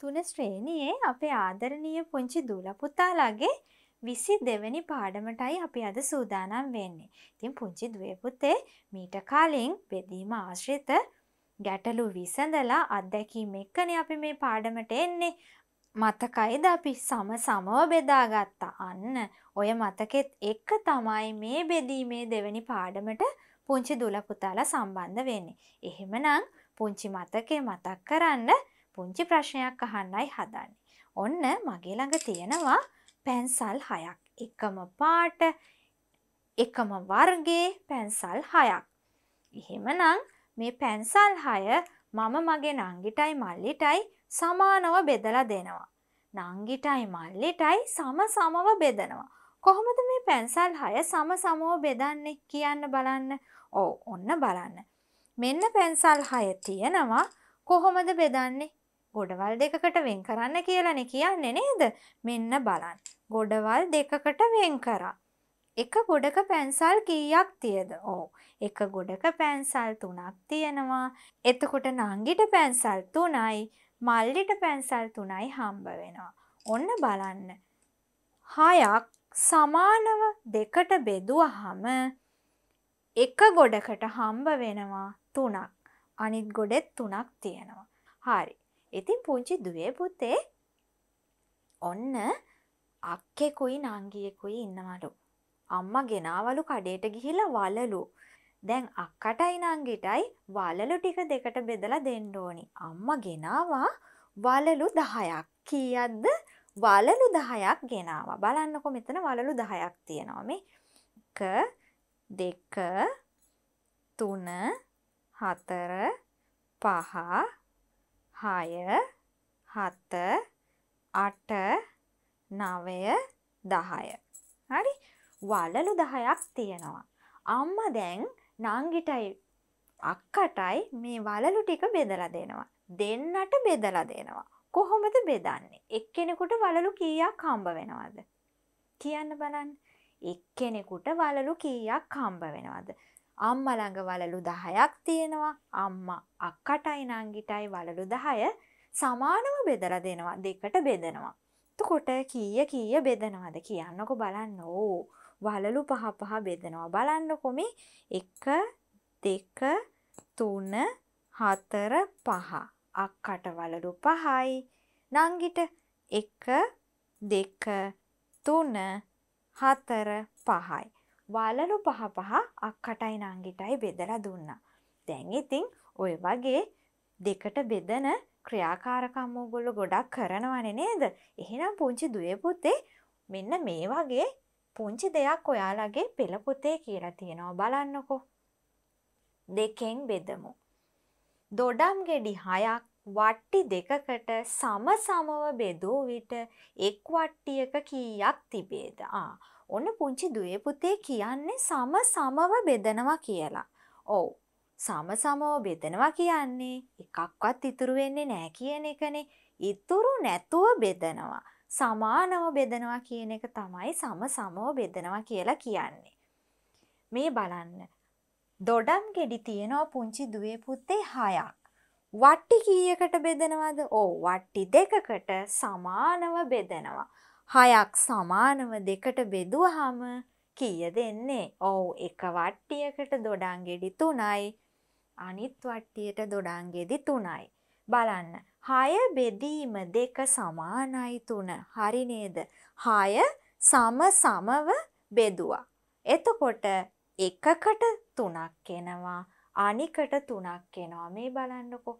තුන ශ්‍රේණයේ අපේ ආදරණීය පුංචි දූලපුතාලාගේ විසි දෙවැනි පාඩමටයි අපි අද සූදානම් වෙන්නේ. ඉතින් පුංචි දුවපුතේ මීට කාලින් බෙදීම ආශ්‍රිත ගැටලු විසඳලා අත්දැකීම එක්කනේ අපි මේ පාඩමට එන්නේ. මතකයිද අපි සම සමව බෙදාගත්තා අන්න ඔය මතකෙත් එක්ක තමයි මේ බෙදීමේ දෙවැනි පාඩමට පුංචි දුලපුතාලා සම්බන්ධ වෙන්නේ. එහෙමනම් පුංචි මතකේ මතක් කරන්න පුංචි ප්‍රශ්නයක් අහන්නයි හදන්නේ. ඔන්න මගේ ළඟ තියෙනවා පැන්සල් හයක්. එකම පාට එකම වර්ගේ පැන්සල් හයක්. එහෙමනම් මේ පැන්සල් හය මම මගේ නංගිටයි මල්ලිටයි සමානව බෙදලා දෙනවා. නංගිටයි මල්ලිටයි සම සමව බෙදනවා. කොහොමද මේ පැන්සල් හය සම සමව බෙදන්නේ කියන්න බලන්න. ඕ ඔන්න බලන්න. මෙන්න පැන්සල් හය තියෙනවා කොහොමද බෙදන්නේ ගොඩවල් දෙකකට වෙන් කරන්න කියලන කියන්නේ නේද මෙන්න බලන්. ගොඩවල් දෙකකට වෙන් කරා. එක ගොඩක පැන්සල් කීයක් තියද ඕ එක ගොඩක පැන්සල් තුනක් තියෙනවා එතකොට නංගිට පැන්සල් තුනයි මල්ලිට පැන්සල් තුනයි හම්බ වෙනවා ඔන්න බලන්න හයක් සමානව දෙකට බෙදුවහම එක ගොඩකට හම්බ වෙනවා තුනක් අනිත් ගොඩෙත් තුනක් තියෙනවා හරි ඉතින් පුංචි දුවේ පුතේ ඔන්න අක්කෙකුයි නංගියෙකුයි ඉන්නවලු. අම්ම ගෙනාවලු කඩේට ගිහිලා වලලු. දැන් අක්කටයි නංගිටයි වලලු ටික දෙකට බෙදලා දෙන්න ඕනි. අම්ම ගෙනවා වලලු දහයක් කියද්ද වලලු දහයක් ගෙනවා බලන්නකො මෙතන වලලු දහයක් තියෙනවා මේ ක දෙක තුන හතර පහ හය හත අට නවය දහය. හරි වලලු දහයක් තියෙනවා. අම්ම දැන් නංගිටයි අක්කටයි මේ වලලු ටික බෙදලා දෙනවා. දෙන්නට බෙදලා දෙනවා. කොහොමද බෙදන්නේ. එක්කෙනෙකුට වලලු කීයක් කම්බ වෙනවද. කියන්න බලන්න එක්කෙනෙකුට වලලු කීයක් කම්බ වෙනවද. අම්ම ළඟ වලලු 10ක් තියෙනවා. අම්මා අක්කටයි නංගිටයි වලලු 10 සමානව බෙදලා දෙනවා. දෙකට බෙදනවා. එතකොට කීය කීය බෙදනවද කියන්නකො බලන්න. ඕ වලලු පහ පහ බෙදනවා. බලන්නකො මේ 1 2 3 4 5 අක්කට වලලු 5යි. නංගිට 1 2 3 4 5යි. වලලු පහ පහ අක්කටයි නංගිටයි බෙදලා දුන්නා. දැන් ඉතින් ඔය වගේ දෙකට බෙදන ක්‍රියාකාරකම් ඕගොල්ලෝ ගොඩක් කරනවනේ නේද? එහෙනම් පුංචි දුවේ පුතේ මෙන්න මේ වගේ පුංචි දෙයක් ඔයාලගේ පෙළ පොතේ කියලා තියෙනවා බලන්නකෝ. දෙකෙන් බෙදමු. දොඩම් ගෙඩි හයක් වට්ටි දෙකකට සම සමව බෙදූ විට එක් වට්ටියක කීයක් තිබේද? ආ ඔන්න පුංචි දුවේ පුතේ කියන්නේ සම සමව බෙදනවා කියලා. ඔව්. සම සමව බෙදනවා කියන්නේ එකක්වත් ඉතුරු වෙන්නේ නැහැ කියන එකනේ. ඉතුරු නැතුව බෙදනවා. සමානව බෙදනවා කියන එක තමයි සම සමව බෙදනවා කියලා කියන්නේ. මේ බලන්න. දොඩම් ගෙඩි තියෙනවා පුංචි දුවේ පුතේ හයක්. වට්ටි කීයකට බෙදනවද? ඕ වට්ටි දෙකකට සමානව බෙදනවා. හයක් සමානව දෙකට බෙදුවහම කීය දෙන්නේ ඔවු එක වට්ටියකට දොඩංගෙඩි තුනයි අනිත් වට්ටියට දොඩංගෙදි තුනයි. බලන්න හය බෙදීම දෙක සමානයි තුන හරිනේද හය සම සමව බෙදවා. එතකොට එකකට තුනක් එනවා අනිකට තුනක් එනවා මේ බලන්නකො.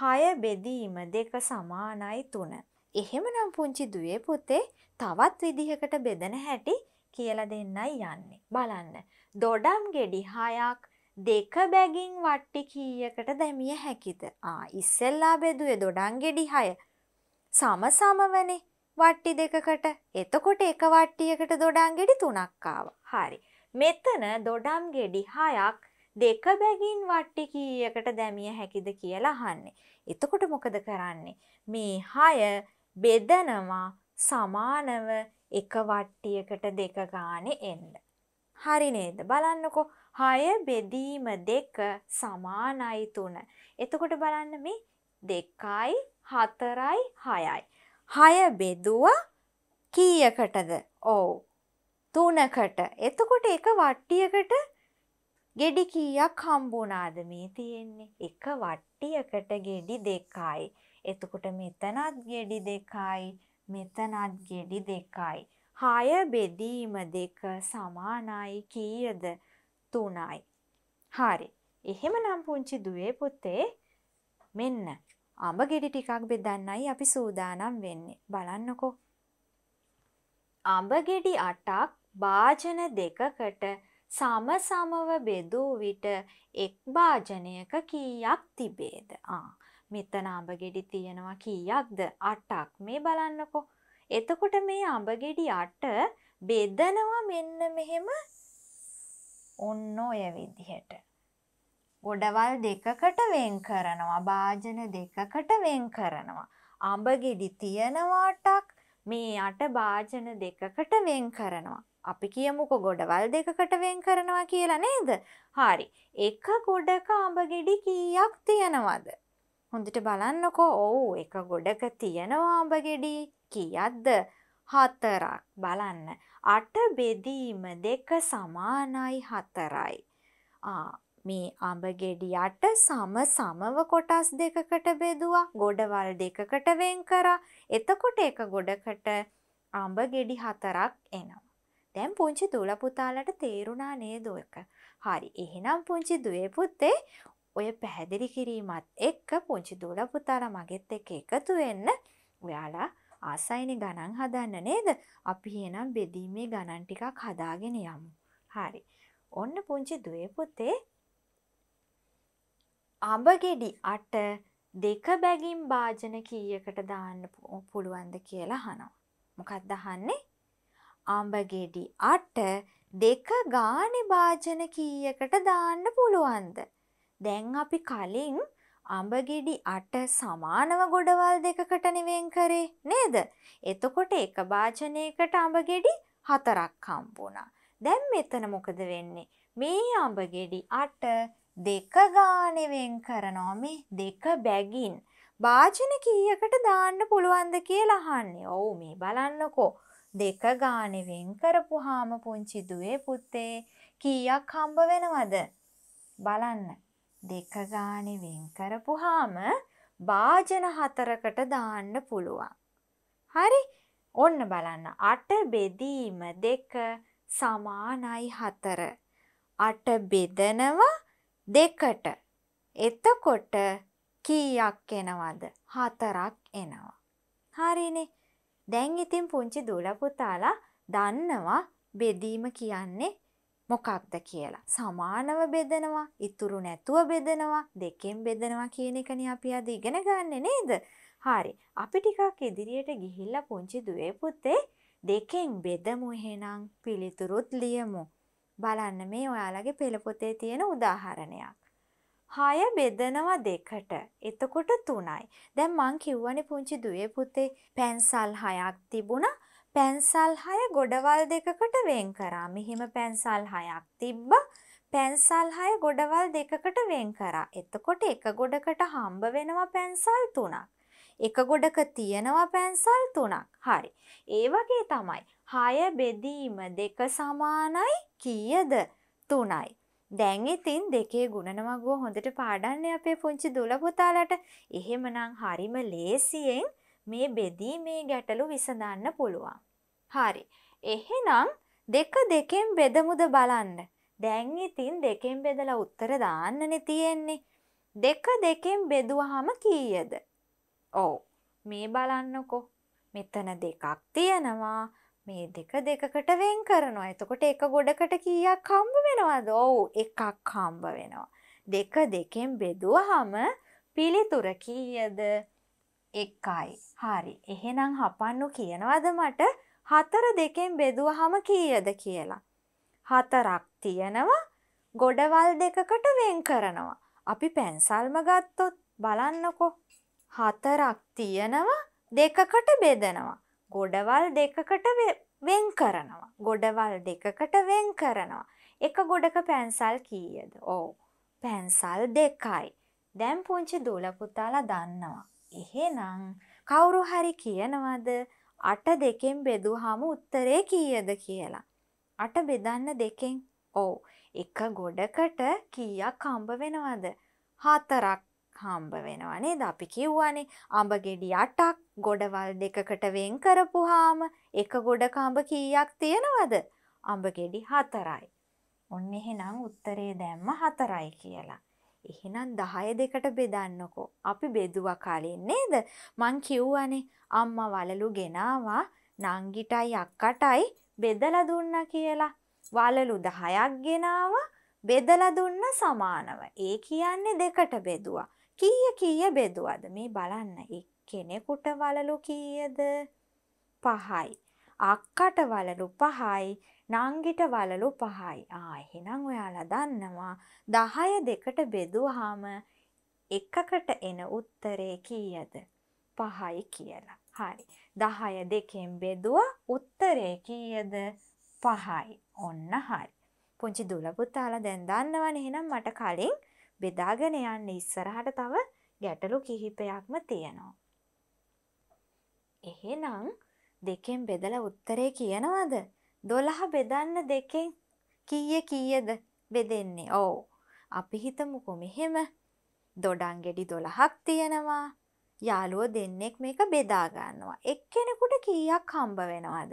හය බෙදීම දෙක සමානයි තුන. එහෙමනම් පුංචි දුවේ පුතේ තවත් විදිහකට බෙදන හැටි කියලා දෙන්නයි යන්නේ. බලන්න. දොඩම් ගෙඩි හයක් දෙක බැගින් වට්ටි කීයකට දැමිය හැකිද? ආ ඉස්සෙල්ලා බෙදුවේ දොඩම් ගෙඩි හය සම සමවනේ වට්ටි දෙකකට. එතකොට එක වට්ටියකට දොඩම් ගෙඩි තුනක් ආවා. හරි. මෙතන දොඩම් ගෙඩි හයක් දෙක බැගින් වට්ටි කීයකට දැමිය හැකිද කියලා අහන්නේ. එතකොට මොකද කරන්නේ? මේ 6 බෙදනවා සමානව එක වට්ටියකට දෙක ගානේ එන්න. හරි නේද? බලන්නකෝ 6 බෙදීම 2 සමානයි 3. එතකොට බලන්න මේ 2යි 4යි 6යි. 6 බෙදුව කීයකටද? ඔව්. 3කට. එතකොට එක වට්ටියකට ගෙඩි කීයක් හම්බුණාද මේ තියෙන්නේ? එක වට්ටියකට ගෙඩි දෙකයි. එතකොට මෙතනත් ගෙඩි දෙකයි මෙතනත් ගෙඩි දෙකයි. 6 බෙදීම දෙක සමානයි කීයද? 3යි. හරි. එහෙමනම් පුංචි දුවේ පුතේ මෙන්න අඹ ගෙඩි ටිකක් බෙදන්නයි අපි සූදානම් වෙන්නේ. බලන්නකෝ. අඹ ගෙඩි 8ක් භාජන දෙකකට සම සමව බෙදූ විට එක් භාජනයක කීයක් තිබේද? ආ මෙතන අඹ ගෙඩි තියෙනවා කීයක්ද? 8ක්. මේ බලන්නකෝ. එතකොට මේ අඹ ගෙඩි 8 බෙදනවා මෙන්න මෙහෙම ඔන්න ඔය විදිහට. ගොඩවල් දෙකකට වෙන් කරනවා. භාජන දෙකකට වෙන් කරනවා. අඹ ගෙඩි තියෙනවා 8ක්. මේ 8 භාජන දෙකකට වෙන් කරනවා. අපි කියමුකො ගොඩවල් දෙකකට වෙන් කරනවා කියලා නේද? හරි. එක ගොඩක අඹ ගෙඩි කීයක් තියනවද? හොඳට බලන්නකෝ ඔවු එක ගොඩක තියෙනවා ඔබගෙඩි කියද්ද හතරක් බලන්න අට බෙදීම දෙක සමානයි හතරයි. මේ අඹගෙඩි අට සම සමව කොටස් දෙකකට බෙදුවා ගොඩවල් දෙකකට වෙන් කරා එතකොට එක ගොඩකට අඹගෙඩි හතරක් එනවා. දැන් පුංචි දුල පුතාලට තේරුණා නේද ඔක? හරි. එහෙනම් පුංචි දුවේ පුතේ ඔය පැහැදිලි කිරීමත් එක්ක පුංචි දූල පුතාල මගෙත් එක එකතු වෙන්න ඔයාලා ආසයින ගණන් හදන්න නේද අපි එනම් බෙදීමේ ගණන් ටිකක් හදාගෙන යමු හරි ඔන්න පුංචි දුවේ පුතේ අඹගෙඩි අට දෙක බැගින් භාජන කීයකට දාන්න පුළුවන්ද කියලා හනවා මොකක් දහන්නේ අඹගෙඩි අට දෙක ගානෙ භාජන කීයකට දාන්න පුළුවන්ද දැන් අපි කලින් අඹගෙඩි අට සමානව ගොඩවල් දෙකකට නිවෙන් කරේ නේද? එතකොට එක භාජනයකට අඹගෙඩි හතරක් හම්බුණා. දැන් මෙතන මොකද වෙන්නේ? මේ අඹගෙඩි අට දෙක ගානෙවෙන් කරනවා මේ දෙක බැගින්. භාජන කීයකට දාන්න පුළුවන්ද කියලා අහන්නේ. ඔව් මේ බලන්නකෝ. දෙක ගානෙවෙන් කරපුවාම පුංචි දුවේ පුතේ කීයක් හම්බ වෙනවද? බලන්න. දෙක ගානේ වෙන් කරපුවාම භාජන හතරකට දාන්න පුළුවන්. හරි ඔන්න බලන්න අට බෙදීම දෙක සමානයි හතර. අට බෙදනවා දෙකට. එතකොට කීයක් එනවද? හතරක් එනවා. හරිනේ. දැන් ඉතින් පුංචි දුල පුතාලා දන්නවා බෙදීම කියන්නේ මොකක්ද කියලා. සමානව බෙදනවා, ඉතුරු නැතුව බෙදනවා, දෙකෙන් බෙදනවා කියන එකනේ අපි අද ඉගෙන ගන්නෙ නේද? හරි. අපි ටිකක් ඉදිරියට ගිහිල්ලා පුංචි දුවේ පුතේ දෙකෙන් බෙදමු එහෙනම් පිළිතුරුත් ලියමු. බලන්න මේ ඔයාලගේ පෙළ පොතේ තියෙන උදාහරණයක්. හය බෙදනවා දෙකට. එතකොට තුනයි. දැන් මං කිව්වනේ පුංචි දුවේ පුතේ පැන්සල් හයක් තිබුණා. පැන්සල් 6 ගොඩවල් දෙකකට වෙන් කරා. මෙහිම පැන්සල් 6ක් තිබ්බා. පැන්සල් 6 ගොඩවල් දෙකකට වෙන් කරා. එතකොට එක ගොඩකට හම්බ වෙනවා පැන්සල් 3ක්. එක ගොඩක තියෙනවා පැන්සල් 3ක්. හරි. ඒ වගේ තමයි 6 බෙදීම 2 සමානයි කීයද? 3යි. දැන් ඉතින් දෙකේ ගුණනමගුව හොඳට පාඩන්නේ අපේ පුංචි දුල පුතාලට. එහෙමනම් හරිම ලේසියෙන් මේ බෙදී මේ ගැටලු විසඳන්න පුළුවන්. හරි. එහෙනම් දෙක දෙකෙන් බෙදමුද බලන්න. දැන් ඉතින් දෙකෙන් බෙදලා උත්තර දාන්නනේ තියෙන්නේ. දෙක දෙකෙන් බෙදුවහම කීයද? ඔව්. මේ බලන්නකෝ. මෙතන දෙකක් තියෙනවා. මේ දෙක දෙකකට වෙන් කරනවා. එතකොට එක ගොඩකට කීයක් හම්බ වෙනවද? ඔව්, එකක් හම්බ වෙනවා. දෙක දෙකෙන් බෙදුවහම පිළිතුර කීයද? එකයි. හරි එහෙනම් හපන්නු කියනවද මට හතර දෙකෙන් බෙදුව හම කීයද කියලා. හතරක් තියෙනවා ගොඩවල් දෙකකට වෙන් කරනවා. අපි පැන්සල්ම ගත්තොත් බලන්නකො. හතරක් තියෙනවා දෙකකට බෙදනවා. ගොඩවල් දෙකකට වෙන් කරනවා. ගොඩවල් දෙකකට වෙන් කරනවා. එක ගොඩක පැන්සල් කීයද ඕ. පැන්සල් දෙකයි. දැම් පුංචි දූලපුතාලා දන්නවා. එහෙනම් කවුරු හරි කියනවද අට දෙකෙන් බෙදුහම උත්තරේ කීයද කියලා. අට බෙදන්න දෙකෙන් ඕ එක ගොඩකට කීයක් හම්බ වෙනවද. හතරක් හම්බ වෙනවනේ ද අපි කිව්වනේ අඹ ගෙඩි අටක් ගොඩවල් දෙකකට වෙන් කරපුහාම එක ගොඩකඹ කීයක් තියෙනවද. අඹ ගෙඩි හතරයි. ඔන්න එහෙනම් උත්තරේ දැම්ම හතරයි කියලා. එහෙනම් 10 දෙකට බෙදන්නකෝ. අපි බෙදුවා කලින් නේද? මං කිව්වනේ අම්මා වලලු ගෙනාවා නංගිටයි අක්කටයි බෙදලා දුන්නා කියලා. වලලු 10ක් ගෙනාවා බෙදලා දුන්න සමානව. ඒ කියන්නේ දෙකට බෙදුවා. කීය කීය බෙදුවද? මේ බලන්න. එක්කෙනෙකුට වලලු කීයද? 5යි. අක්කට වලලු 5යි. නංගිට වලලු පහයි ආ එහෙනම් ඔයාලා දන්නවා දහය දෙකට බෙදුවහාම එකකට එන උත්තරේ කීයද පහයි කියලා හරි දහය දෙකෙන් බෙදුව උත්තරේ කීයද පහයි ඔන්න හරි පුංචි දුලපුතාලා දැන් දන්නවන එහෙනම් මට කලින් බෙදාගෙන යන්න ඉස්සරහට තව ගැටලු කිහිපයක්ම තියෙනවා එහෙනම් දෙකෙන් බෙදලා උත්තරේ කියනවද දොළහ බෙදන්න දෙකෙන් කීය කීයද බෙදෙන්නේ ඕ අපි හිතමුකො මෙහෙම දොඩන් ගෙඩි දොළහක් තියෙනවා යාළුව දෙන්නෙක් මේක බෙදාගන්නවා එක්කෙනෙකුට කීයක් හම්බ වෙනවාද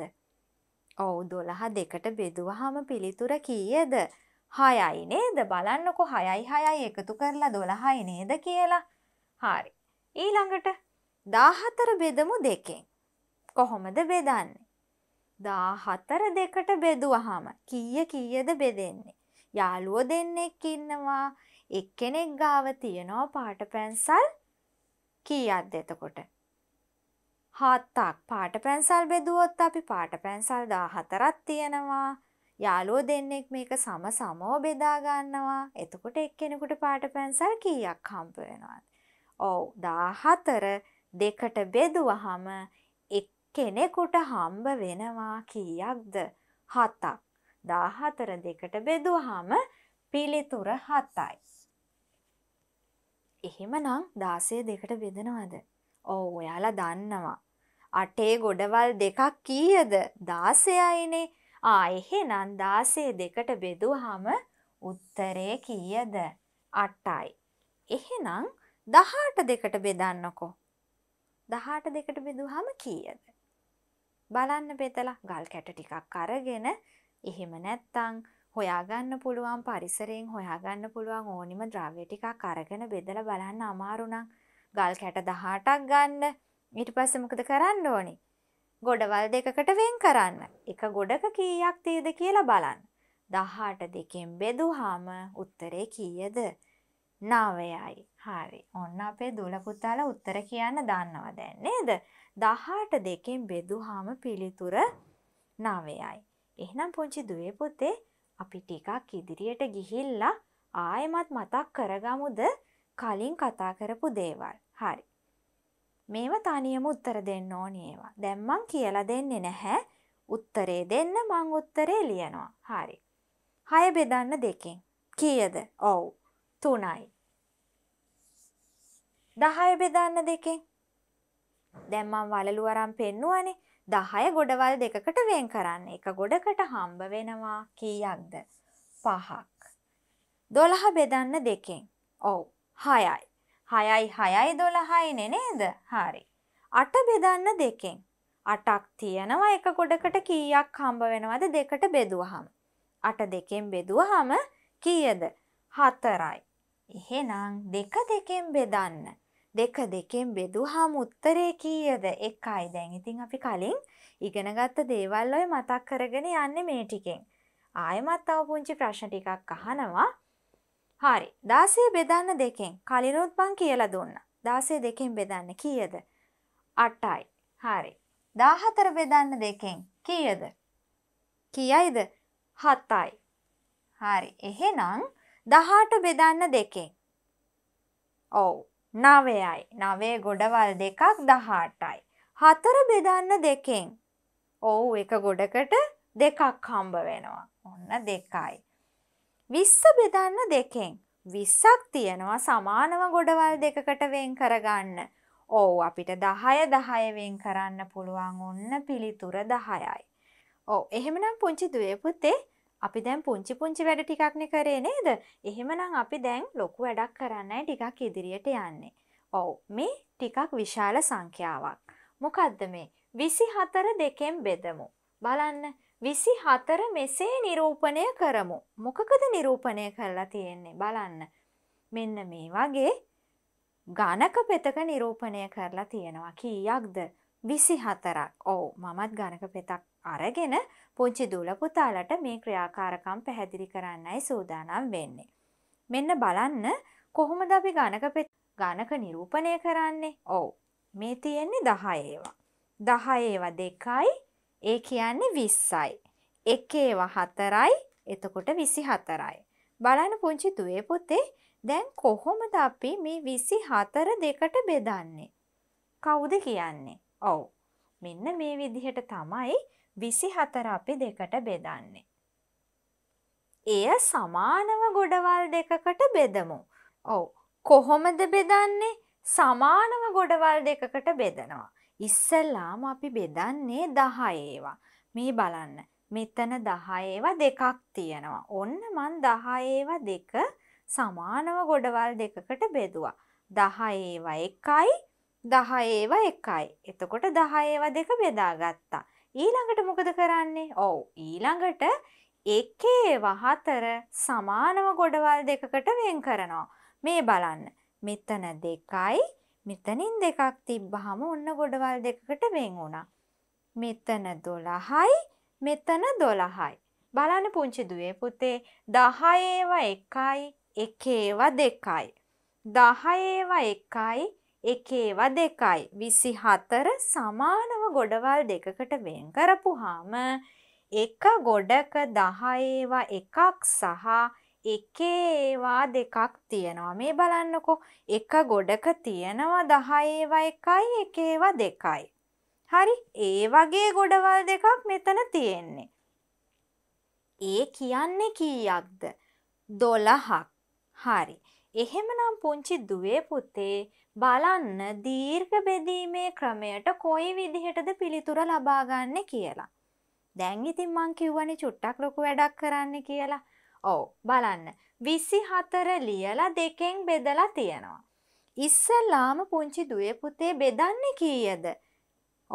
ඔවු දොළහ දෙකට බෙදුවහම පිළිතුර කීයද හයයි නේද බලන්නකො හයයි හයයි එකතු කරලා දොළහයි නේද කියලා හරි ඊළඟට දාහතර බෙදමු දෙකෙන් කොහොමද බෙදන්නේ දා හතර දෙකට බෙදුවහම කීය කීයද බෙදෙන්නේ. යාළුවෝ දෙන්නෙක් ඉන්නවා එක්කෙනෙක් ගාව තියෙනවා පාට පැන්සල් කීයක්ද එතකොට. හත්තක් පාට පැන්සල් බෙදුවොත් අපි පාට පැන්සල් දා හතරත් තියෙනවා යාලෝ දෙන්නෙක් මේක සම සමෝ බෙදාගන්නවා එතකොට එක්කෙනෙකුට පාට පැන්සල් කීයක් හම්ප වෙනවාත්. ඔවු දාහතර දෙකට බෙදුවහම කෙනෙකුට හම්බ වෙනවා කීයක්ද හතක් දාහතර දෙකට බෙදුවහම පිළිතුර හතයි. එහෙම නම් දාසය දෙකට බෙදනවද. ඕ ඔයාලා දන්නවා. අටේ ගොඩවල් දෙකක් කීයද දාසයයිනේ ආ එහෙනම් දාසේ දෙකට බෙදුවහම උත්තරේ කීයද අටයි. එහෙනම් දහට දෙකට බෙදන්නකෝ. දහට දෙකට බෙදුහම කීයද. බලන්න බෙදලා ගල් කැට ටිකක් අරගෙන එහෙම නැත්තං හොයාගන්න පුළුවන් පරිසරයෙන් හොයාගන්න පුළුවන් ඕනිම ද්‍රව්‍ය ටිකක් අරගෙන බෙදලා බලන්න අමාරුණං ගල් කැට දහටක් ගන්න ඊට පස්සේ මොකද කරන්න ඕනේ ගොඩවල් දෙකකට වෙන් කරන්න එක ගොඩක කීයක් තියද කියලා බලන්න දහට දෙකෙන් බෙදුහාම උත්තරේ කීයද නවයයි හරි ඔන්න අපේ දුලපුතාල උත්තර කියන්න දන්නවා දැන් නේද දහට දෙකෙන් බෙදුහාම පිළිතුර නවයයි. එහනම් පුංචි දුවේ පොතේ අපි ටිකක් ඉදිරියට ගිහිල්ලා ආයමත් මතක් කරගමුද කලින් කතා කරපු දේවල්. හරි. මේව තනියම උත්තර දෙන්න ඕනේවා. දැම්මං කියලා දෙන්නේ නැහැ. උත්තරේ දෙන්න මං උත්තරේ ලියනවා. හරි. හය බෙදන්න දෙකෙන්. කියද? ඔව්. තුනයි. දහය බෙදන්න දෙකෙන්. දැන් මම වලලු අරන් පෙන්නුවනේ 10 ගොඩවල් දෙකකට වෙන් කරන්න. එක ගොඩකට හම්බ වෙනවා කීයක්ද? 5ක්. 12 බෙදන්න දෙකෙන්. ඔව්. 6යි. 6යි 6යි 12යි නේ නේද? හරි. 8 බෙදන්න දෙකෙන්. 8ක් තියෙනවා එක ගොඩකට කීයක් හම්බ වෙනවද දෙකට බෙදුවහම. 8 දෙකෙන් බෙදුවහම කීයද? 4යි. එහෙනම් දෙක දෙකෙන් බෙදන්න. දෙක දෙකෙන් බෙදුහාම උත්තරේ කීයද? එකයි. දැන් ඉතින් අපි කලින් ඉගෙනගත්ත දේවල් ඔය මතක් කරගෙන යන්නේ මේ ටිකෙන්. ආයෙමත් තව පුංචි ප්‍රශ්න ටිකක් අහනවා. හරි. 16 බෙදන්න දෙකෙන් කලිනුත් මං කියලා දුන්නා. 16 දෙකෙන් බෙදන්න කීයද? 8යි. හරි. 14 බෙදන්න දෙකෙන් කීයද? කීයයිද? 7යි. හරි. එහෙනම් 18 බෙදන්න දෙකෙන්. ඔව්. නවයයි නවේ ගොඩවල් දෙකක් දහටයි. හතර බෙදන්න දෙකෙන්. ඔවු එක ගොඩකට දෙකක් හම්බ වෙනවා. ඔන්න දෙකයි. විස්ස බෙදන්න දෙකෙන්. විස්සක් තියෙනවා සමානව ගොඩවල් දෙකකට වෙන් කරගන්න. ඔවු අපිට දහය දහයවෙන් කරන්න පුළුවන් ඔන්න පිළිතුර දහයයි. ඕ එහෙමනම් පුංචි දුවපුතේ අපි දැන් පුංචි පුංචි වැඩ ටිකක්නේ කරේ නේද? එහෙමනම් අපි දැන් ලොකු වැඩක් කරන්නයි ටිකක් ඉදිරියට යන්නේ. ඔව් මේ ටිකක් විශාල සංඛ්‍යාවක්. මොකද්ද මේ? 24 දෙකෙන් බෙදමු. බලන්න 24 මෙසේ නිරූපණය කරමු. මොකකද නිරූපණය කරලා තියෙන්නේ බලන්න. මෙන්න මේ වගේ ගණක පෙතක නිරූපණය කරලා තියෙනවා. කීයක්ද? 24ක්. ඔව් මමත් ගණක පෙතක් අරගෙන පුංචි දූල පුතාලට මේ ක්‍රියාකාරකම් පැහැදිලි කරන්නයි සූදානම් වෙන්නේ. මෙන්න බලන්න කොහොමද අපි ගණක පෙත් ගණක නිරූපණය කරන්නේ. ඔව්. මේ තියෙන්නේ 10 ඒවා. 10 ඒවා දෙකයි. ඒ කියන්නේ 20යි. එකේ ඒවා හතරයි. එතකොට 24යි. බලන්න පුංචි දුවේ පුතේ දැන් කොහොමද අපි මේ 24 දෙකට බෙදන්නේ? කවුද කියන්නේ? ඔව්. මෙන්න මේ විදිහට තමයි විසි හතර අපි දෙකට බෙදන්නේ. එය සමානව ගොඩවල් දෙකකට බෙදමු. ඔව කොහොමද බෙදන්නේ සමානව ගොඩවල් දෙකකට බෙදනවා. ඉස්සල්ලාම අපි බෙදන්නේ දහයේවා. මේ බලන්න මෙතන දහයේවා දෙකක් තියෙනවා. ඔන්න මන් දහයේවා දෙක සමානව ගොඩවල් දෙකකට බෙදවා. දහයේවා එකයි දහයේවා එකයි. එතකොට දහයේවා දෙක බෙදාගත්තා. ඊළඟට මොකද කරන්නේ? ඔව් ඊළඟට එකේ වහතර සමානව ගොඩවල් දෙකකට වෙන් කරනවා. මේ බලන්න. මෙතන දෙකයි මෙතනින් දෙකක් තිබ්බහම ඔන්න ගොඩවල් දෙකකට වෙන් වුණා. මෙතන 12යි මෙතන 12යි. බලන්න පුංචි දුවේ පුතේ 10 ඒවා 1යි 1 ඒවා 2යි. 10 ඒවා 1යි එකේව දෙකයි. විසි හතර සමානව ගොඩවල් දෙකකට වෙන් කරපුහාම එක ගොඩක දහයේවා එකක් සහ එකේවා දෙකක් තියෙනවා. මේ බලන්නකෝ එක ගොඩක තියෙනවා දහයේවා එකයි එකේවා දෙකයි. හරි ඒ වගේ ගොඩවල් දෙකක් මෙතන තියෙන්නේ. ඒ කියන්නේ කීයක්ද? දොළහක්. හරි. එහෙමනම් පුංචි දුවේ පුතේ බලන්න දීර්ඝ බෙදීමේ ක්‍රමයට කොයි විදිහටද පිළිතුර ලබාගන්න කියලා. දැන් ඉතින් මං කිව්වනි චුට්ටක් ලොකු වැඩක් කරන්න කියලා. ඔව් බලන්න. විසි හතර ලියලා දෙකෙන් බෙදලා තියෙනවා. ඉස්සල්ලාම පුංචි දුවේ පුතේ බෙදන්නේ කීයද?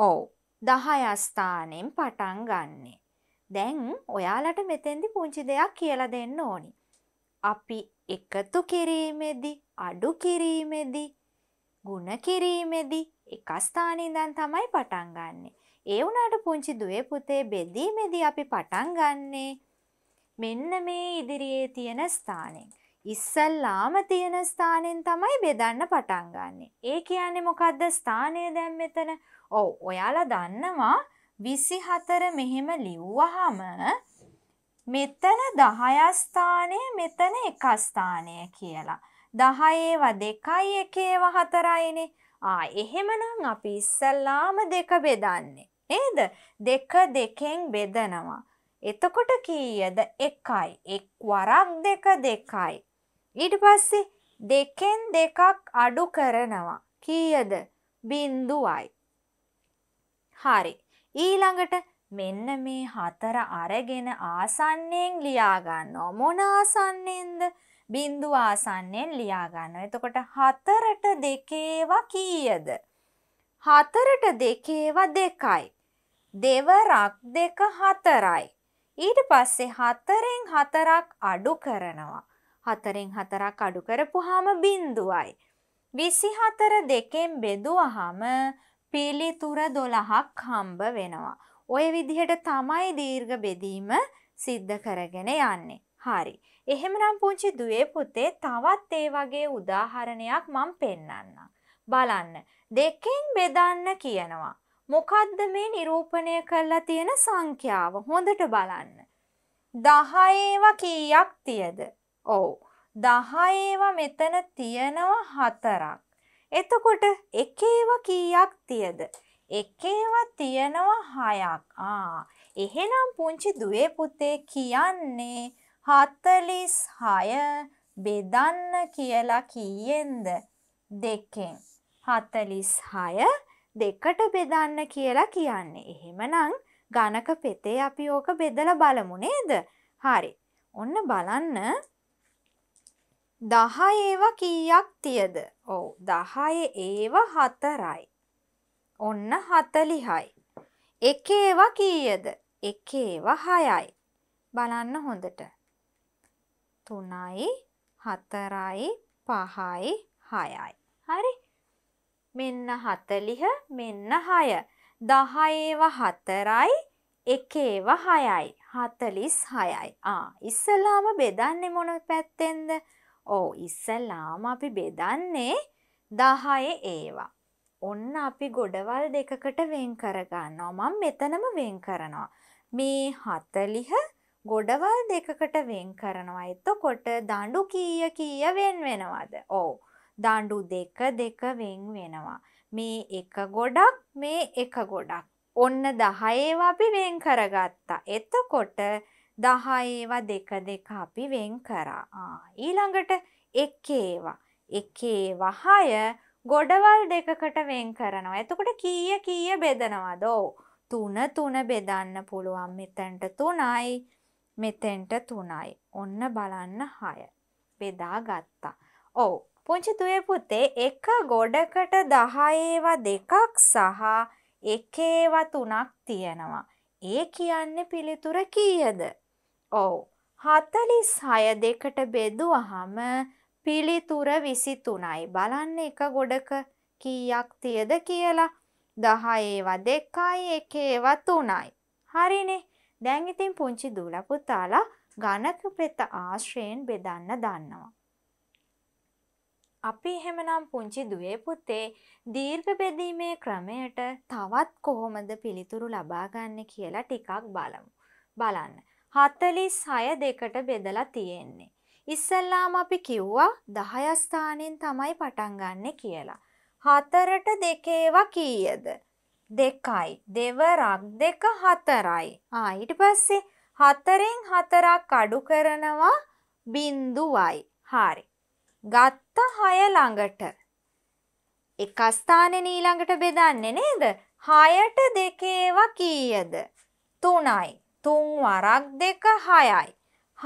ඔව්. දහය ස්ථානෙන් පටන් ගන්නෙ. දැන් ඔයාලට මෙතෙන්දි පුංචි දෙයක් කියලා දෙන්න ඕනි. අපි එකතු කිරීමේදී අඩු කිරීමේදී ಗುಣ කිරීමේදී එක ස්ථානයේ ඉඳන් තමයි පටන් ගන්නෙ. ඒ වුණාට පුංචි දුවේ පුතේ බෙදීමේදී අපි පටන් ගන්නෙ මෙන්න මේ ඉදිරියේ තියෙන ස්ථානෙන්. ඉස්සල්ලාම තියෙන ස්ථානෙන් තමයි බෙදන්න පටන් ගන්නෙ. ඒ කියන්නේ මොකද්ද ස්ථානය දැන් මෙතන? ඔව් ඔයාලා දන්නවා 24 මෙහෙම ලිව්වහම මෙතන 10 ස්ථානය මෙතන 1 ස්ථානය කියලා. දහයේව දෙකයි එකේව හතරයිනේ ආ එහෙමනම් අපි ඉස්සල්ලාම දෙක බෙදන්නේ. නේද? දෙක දෙකෙන් බෙදනවා. එතකොට කීයද? එකයි. එක් වරක් දෙක දෙකයි. ඊට පස්සේ දෙකෙන් දෙකක් අඩු කරනවා. කීයද? බින්දුවයි. හරි. ඊළඟට මෙන්න මේ හතර අරගෙන ආසන්නයෙන් ලියා ගන්නවා. මොන ආසන්නයෙන්ද? බින්දුව ආසන්නයෙන් ලියා ගන්නවා. එතකොට 4ට 2 කීයද? 4ට 2 දෙකයි. දෙවරක් දෙක හතරයි. ඊට පස්සේ හතරෙන් හතරක් අඩු කරනවා. හතරෙන් හතරක් අඩු කරපුහාම බින්දුවයි. විසි හතර දෙකෙන් බෙදුවහම පිළිතුර දොළහක් හම්බ වෙනවා. ඔය විදිහට තමයි දීර්ඝ බෙදීම සිද්ධ කරගෙන යන්නේ. හරි. එහෙමනම් පුංචි දුවේ පුතේ තවත් ඒ වගේ උදාහරණයක් මම පෙන්වන්නම්. බලන්න. දෙකෙන් බෙදන්න කියනවා. මොකද්ද මේ නිරූපණය කරලා තියෙන සංඛ්‍යාව? හොඳට බලන්න. 10 ඒවා කීයක් තියද? ඔව්. 10 ඒවා මෙතන තියෙනවා හතරක්. එතකොට එකේව කීයක් තියද? එකේව තියෙනවා හයක්. ආ. එහෙනම් පුංචි දුවේ පුතේ කියන්නේ හත්තලිස් හය බෙදන්න කියලා කීයෙන්ද දෙකෙන් හත්තලිස් හය දෙකට බෙදන්න කියලා කියන්නේ එහෙමනං ගණක පෙතේ අපි ඕක බෙදල බලමු නේද හරි ඔන්න බලන්න දහ ඒවා කීයක් තියද ඔව දහය ඒව හතරයි ඔන්න හතලිහයි එක ඒවා කීයද එක ඒවා හයයි බලන්න හොඳට තුනයි හතරයි පහයි හයයි. හරි මෙන්න හතලිහ මෙන්න හය. දහයේව හතරයි එකේව හයයි හතලිස් හයයි ඉස්සල්ලාම බෙදන්නේ මොන පැත්තෙන්ද ඕ ඉස්සල්ලාම අපි බෙදන්නේ දහය ඒවා ඔන්න අපි ගොඩවල් දෙකකට වෙන් කරගන්නවා මම මෙතනම වෙන් කරනවා මේ හතලිහ ගොඩවල් දෙකකට වෙන් කරනවා. එතකොට දඬු කීය කීය වෙන් වෙනවද? ඔව්. දඬු දෙක දෙක වෙන් වෙනවා. මේ එක ගොඩක් මේ එක ගොඩක්. ඔන්න 10 ඒවා අපි වෙන් කරගත්තා. එතකොට 10 ඒවා දෙක දෙක අපි වෙන් කරා. ආ ඊළඟට එක ඒවා. එක ඒවා 6 ගොඩවල් දෙකකට වෙන් කරනවා. එතකොට කීය කීය බෙදනවද? ඔව්. 3 3 බෙදන්න පුළුවන්. මෙතනට 3යි මෙතෙන්ට 3යි. ඔන්න බලන්න 6. බෙදා ගත්තා. ඔව්. පුංචි දුවේ පුතේ එක ගොඩකට 10 ඒවා දෙකක් සහ එකේවා තුනක් තියෙනවා. ඒ කියන්නේ පිළිතුර කීයද? ඔව්. 46 දෙකට බෙදුවහම පිළිතුර 23යි. බලන්න එක ගොඩක කීයක් තියද කියලා. 10 ඒවා 2යි 1 ඒවා 3යි. හරිනේ. දැන් ඉතින් පුංචි දූලා පුතාලා ඝනක ප්‍රෙත ආශ්‍රයෙන් බෙදන්න දන්නවා. අපි එහෙමනම් පුංචි දුවේ පුතේ දීර්ඝ බෙදීමේ ක්‍රමයට තවත් කොහොමද පිළිතුරු ලබා ගන්න කියලා ටිකක් බලමු. බලන්න. 46 දෙකට බෙදලා තියෙන්නේ. ඉස්සල්ලාම අපි කිව්වා 10 ස්ථානෙන් තමයි පටන් ගන්නෙ කියලා. 4ට 2 ඒවා කීයද? දෙකයි දෙවරක් දෙක හතරයි ඊට පස්සේ හතරෙන් හතරක් අඩු කරනවා බින්දුවයි හරි ගත්ත හය ළඟට එක ස්ථානේ ඊළඟට බෙදන්නේ නේද හයට දෙකේවා කීයද තුනයි තුන් වරක් දෙක හයයි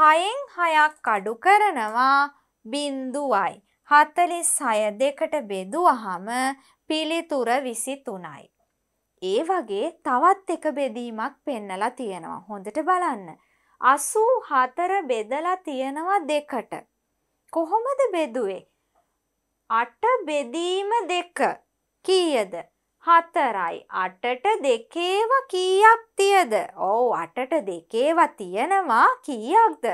හයෙන් හයක් අඩු කරනවා බින්දුවයි හතලිස් හය දෙකට බෙදුවහම පිළිතුර විසි තුනයි ඒ වගේ තවත් එක බෙදීමක් පෙන්නලා තියෙනවා හොඳට බලන්න. අසූ හතර බෙදලා තියෙනවා දෙකට. කොහොමද බෙදුවේ. අට බෙදීම දෙක කීයද. හතරයි අටට දෙකේව කීයක් තියද. ඕ අටට දෙකේව තියෙනවා කීයක්ද.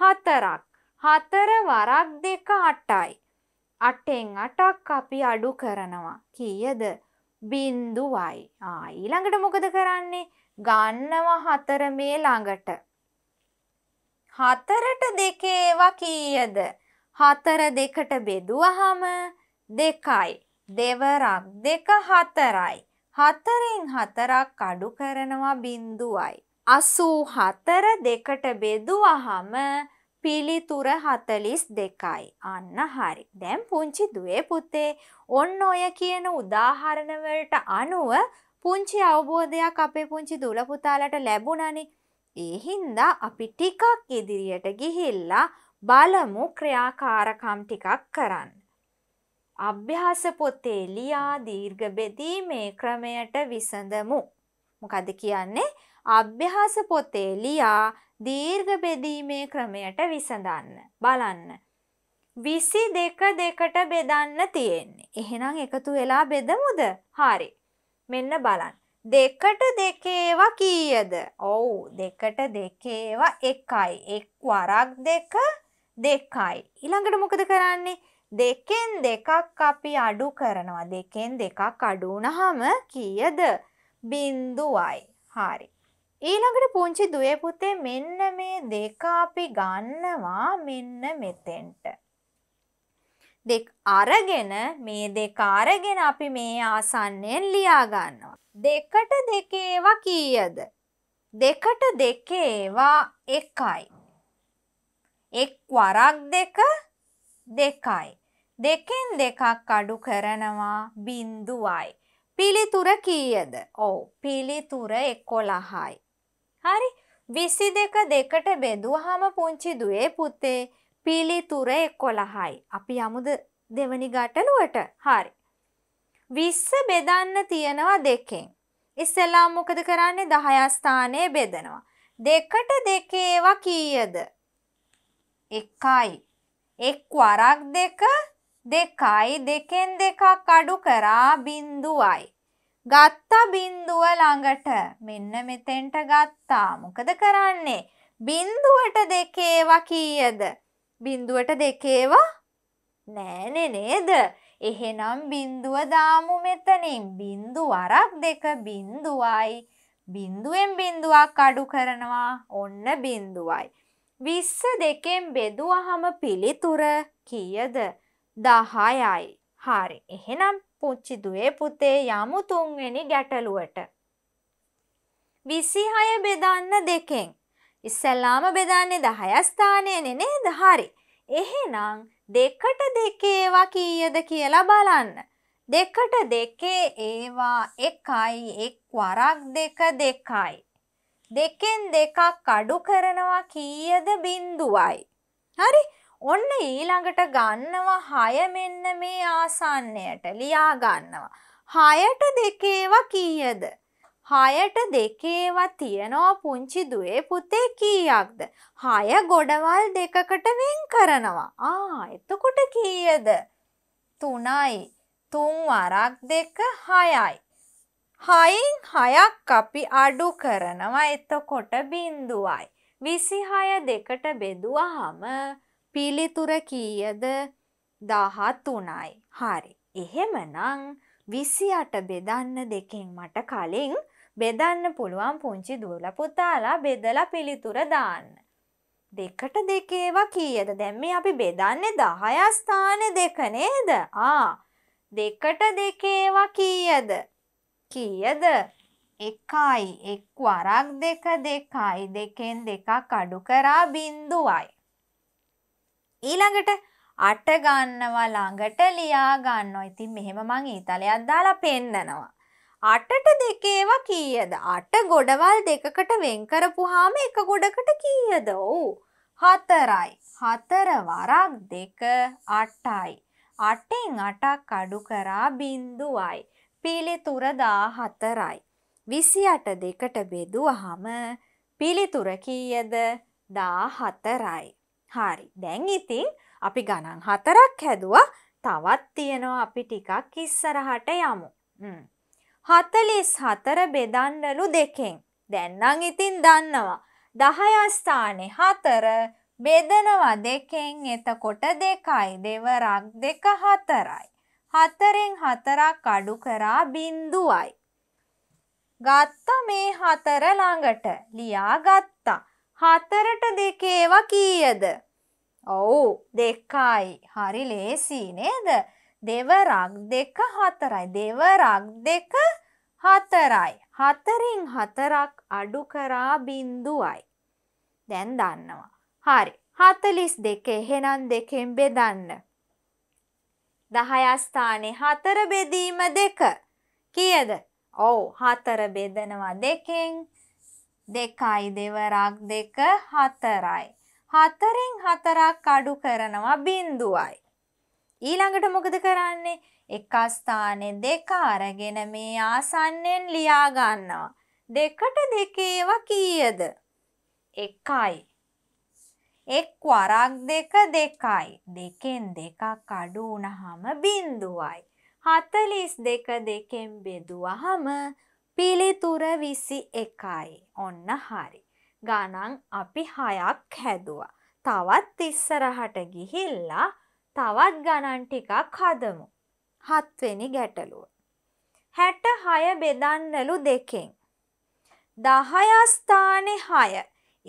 හතරක් හතර වරක් දෙක අටයි. අටෙන් අටක් අපි අඩු කරනවා. කීයද. බින්දුවයි. ඊළඟට මොකද කරන්නේ ගන්නවා හතර මේ ළඟට. හතරට දෙකේ ඒවා කීයද? හතර දෙකට බෙදුවහම දෙකයි. දෙවරක් දෙක හතරයි. හතරෙන් හතරක් අඩු කරනවා බින්දුවයි. අසූ හතර දෙකට බෙදුවහම පිළිතුර හතලිස් දෙකයි. අන්න හරි. දැන් පුංචි දුවේ පුතේ ඔන්න ඔය කියන උදාහරණවලට අනුව පුංචි අවබෝධයක් අපේ පුංචි දුල පුතාලට ලැබුණනේ. ඒ හින්දා අපි ටිකක් ඉදිරියට ගිහිල්ලා බලමු ක්‍රියාකාරකම් ටිකක් කරන්න. අභ්‍යාස පොතේ ලියා දීර්ඝ බෙදීමේ ක්‍රමයට විසඳමු. මොකද කියන්නේ? අභ්‍යාස පොතේ ලියා දීර්ඝ බෙදීමේ ක්‍රමයට විසඳන්න බලන්න. විසි දෙක දෙකට බෙදන්න තියෙන්නේ. එහෙනම් එකතු වෙලා බෙදමුද හරි. මෙන්න බලන්න. දෙකට දෙකේවා කීයද. ඔවු දෙකට දෙකේවා එකයි. එක් වරක් දෙක දෙකයි. ඉළඟට මොකද කරන්නේ. දෙකෙන් දෙකක් අපි අඩු කරනවා. දෙකෙන් දෙකක් අඩුනහම කීයද. බින්දුවයි. හරි. ඊළඟට පුංචි දුවේ පුතේ මෙන්න මේ දෙක අපි ගන්නවා මෙන්න මෙතෙන්ට. දෙක් අරගෙන මේ දෙක අරගෙන අපි මේ ආසන්නෙන් ලියා ගන්නවා. දෙකට දෙකේවා කීයද? දෙකට දෙකේවා එකයි. එක් වරක් දෙක දෙකයි. දෙකෙන් දෙකක් අඩු කරනවා බින්දුවයි. පිළිතුර කීයද? ඔව් පිළිතුර 11යි. හරි විසි දෙක දෙකට බෙදුවහම පුංචි දුවේ පුතේ පිළිතුර එක්කොළහයි. අපි යමුද දෙවනි ගටලුවට හරි. විස්ස බෙදන්න තියෙනවා දෙකෙන්. ඉස්සෙල්ලා මොකද කරන්නේ දහයස්ථානය බෙදනවා. දෙකට දෙකේවා කීයද. එකයි. එක් වරක් දෙක දෙකයි දෙකෙන් දෙකක් අඩු කරා බින්දුවයි. ගත්ත බින්දුව ළඟට මෙන්න මෙතෙන්ට ගත්තා. මොකද කරන්නේ? බින්දුවට දෙකේවා කීයද? බින්දුවට දෙකේවා නෑනේ නේද? එහෙනම් බින්දුව දාමු මෙතනින්. බින්දු වරක් දෙක බින්දුවයි. බින්දුවෙන් බින්දුවක් අඩු කරනවා. ඔන්න බින්දුවයි. 22න් බෙදුවහම පිළිතුර කීයද? 10යි. හරි. එහෙනම් පුංචි දුවේ පුතේ යමු තුන්වෙනි ගැටලුවට. විසිහය බෙදන්න දෙකෙන්. ඉස්සල්ලාම බෙදන්නේ දහයස්ථානයනෙ නේද හරි. එහෙනම් දෙකට දෙකේ ඒවා කීයද කියලා බලන්න. දෙකට දෙකේ ඒවා එකයි එක් වරක් දෙක දෙකයි. දෙකෙන් දෙකක් අඩු කරනවා කීයද බින්දුවයි. හරි ඔන්න ඊළඟට ගන්නවා හය මෙන්න මේ ආසන්නයට ලියා ගන්නවා. හයට දෙකේවා කීයද? හයට දෙකේවා තියනවා පුංචි දුවේ පුතේ කීයක්ද? හය ගොඩවල් දෙකකට වෙන් කරනවා. ආ, එතකොට කීයද? 3යි. 3 වරක් 2 6යි. හයින් හයක් අපි අඩු කරනවා එතකොට බිඳුවයි. විසි හය දෙකට බෙදුවහම පිළිතුර කීයද දහත් වනයි. හරි. එහෙමනං විසි අට බෙදන්න දෙකෙන් මට කලින් බෙදන්න පුළුවන් පුංචි දුවල පුතාලා බෙදලා පිළිතුර දාන්න. දෙකට දෙකේවා කීයද දැම්ම අපි බෙදන්නේ දහයස්ථාන දෙක නේද ආ දෙකට දෙකේවා කීයද කීයද එකයි එක් වරක් දෙක දෙකයි දෙකෙන් දෙකක් අඩු කරා බින්දුවයි ඊළඟට අට ගන්නවා ළඟට ලියා ගන්නවා. ඉතින් මෙහෙම මං ඊතලයක් දාලා පෙන්නනවා. අටට දෙකේව කීයද? අට ගොඩවල් දෙකකට වෙන් කරපුවාම එක ගොඩකට කීයද? ඔව්. හතරයි. හතර වරක් දෙක අටයි. අටෙන් අටක් අඩු කරා බින්දුවයි. පිළිතුර 14යි. 28 දෙකට බෙදුවහම පිළිතුර කීයද? 14යි. හරි දැන් ඉතින් අපි ගණන් හතරක් හැදවා තවත් තියෙනවා අපි ටිකක් ඉස්සරහට යමු. හතලිස් හතර බෙදන්නලු දෙකෙන් දැන්නම් ඉතින් දන්නවා. දහයස්ථානෙ හතර බෙදනවා දෙකෙන් එතකොට දෙකයි දෙවරක් දෙක හතරයි. හතරෙන් හතරක් අඩු කරා බින්දුවයි. ගත්ත මේ හතර ළඟට ලියා ගත්තා. හතරට දෙකේවා කීයද? ඔව් දෙකයි. හරි ලේසි නේද? දෙවරක් දෙක හතරයි. දෙවරක් දෙක හතරයි. හතරින් හතරක් අඩු කරා බින්දුවයි. දැන් දන්නවා. හරි. 42 එහෙනම් දෙකෙන් බෙදන්න. 10 ස්ථානේ 4 බෙදීම 2. කීයද? ඔව් 4 බෙදනවා දෙකෙන් දෙකයි දෙවරක් දෙක හතරයි. හතරෙන් හතරක් අඩු කරනවා බින්දුවයි. ඊළඟට මොකද කරන්නේ? එක ස්ථානේ දෙක අරගෙන මේ ආසන්නෙන් ලියා ගන්නවා. දෙකට දෙකේව කීයද? එකයි. එක් වරක් දෙක දෙකයි. දෙකෙන් දෙකක් අඩු වුණාම බින්දුවයි. 42 දෙකෙන් බෙදුවාම පිළිතුර විසි එකයි ඔන්න හරි. ගණන් අපි හයක් හැදවා. තවත් ඉස්සරහට ගිහිල්ලා තවත් ගණන් ටිකක් හදමු. හත්වෙනි ගැටලුව. හැට හය බෙදන්නලු දෙකෙන්. දහයස්ථානෙ හය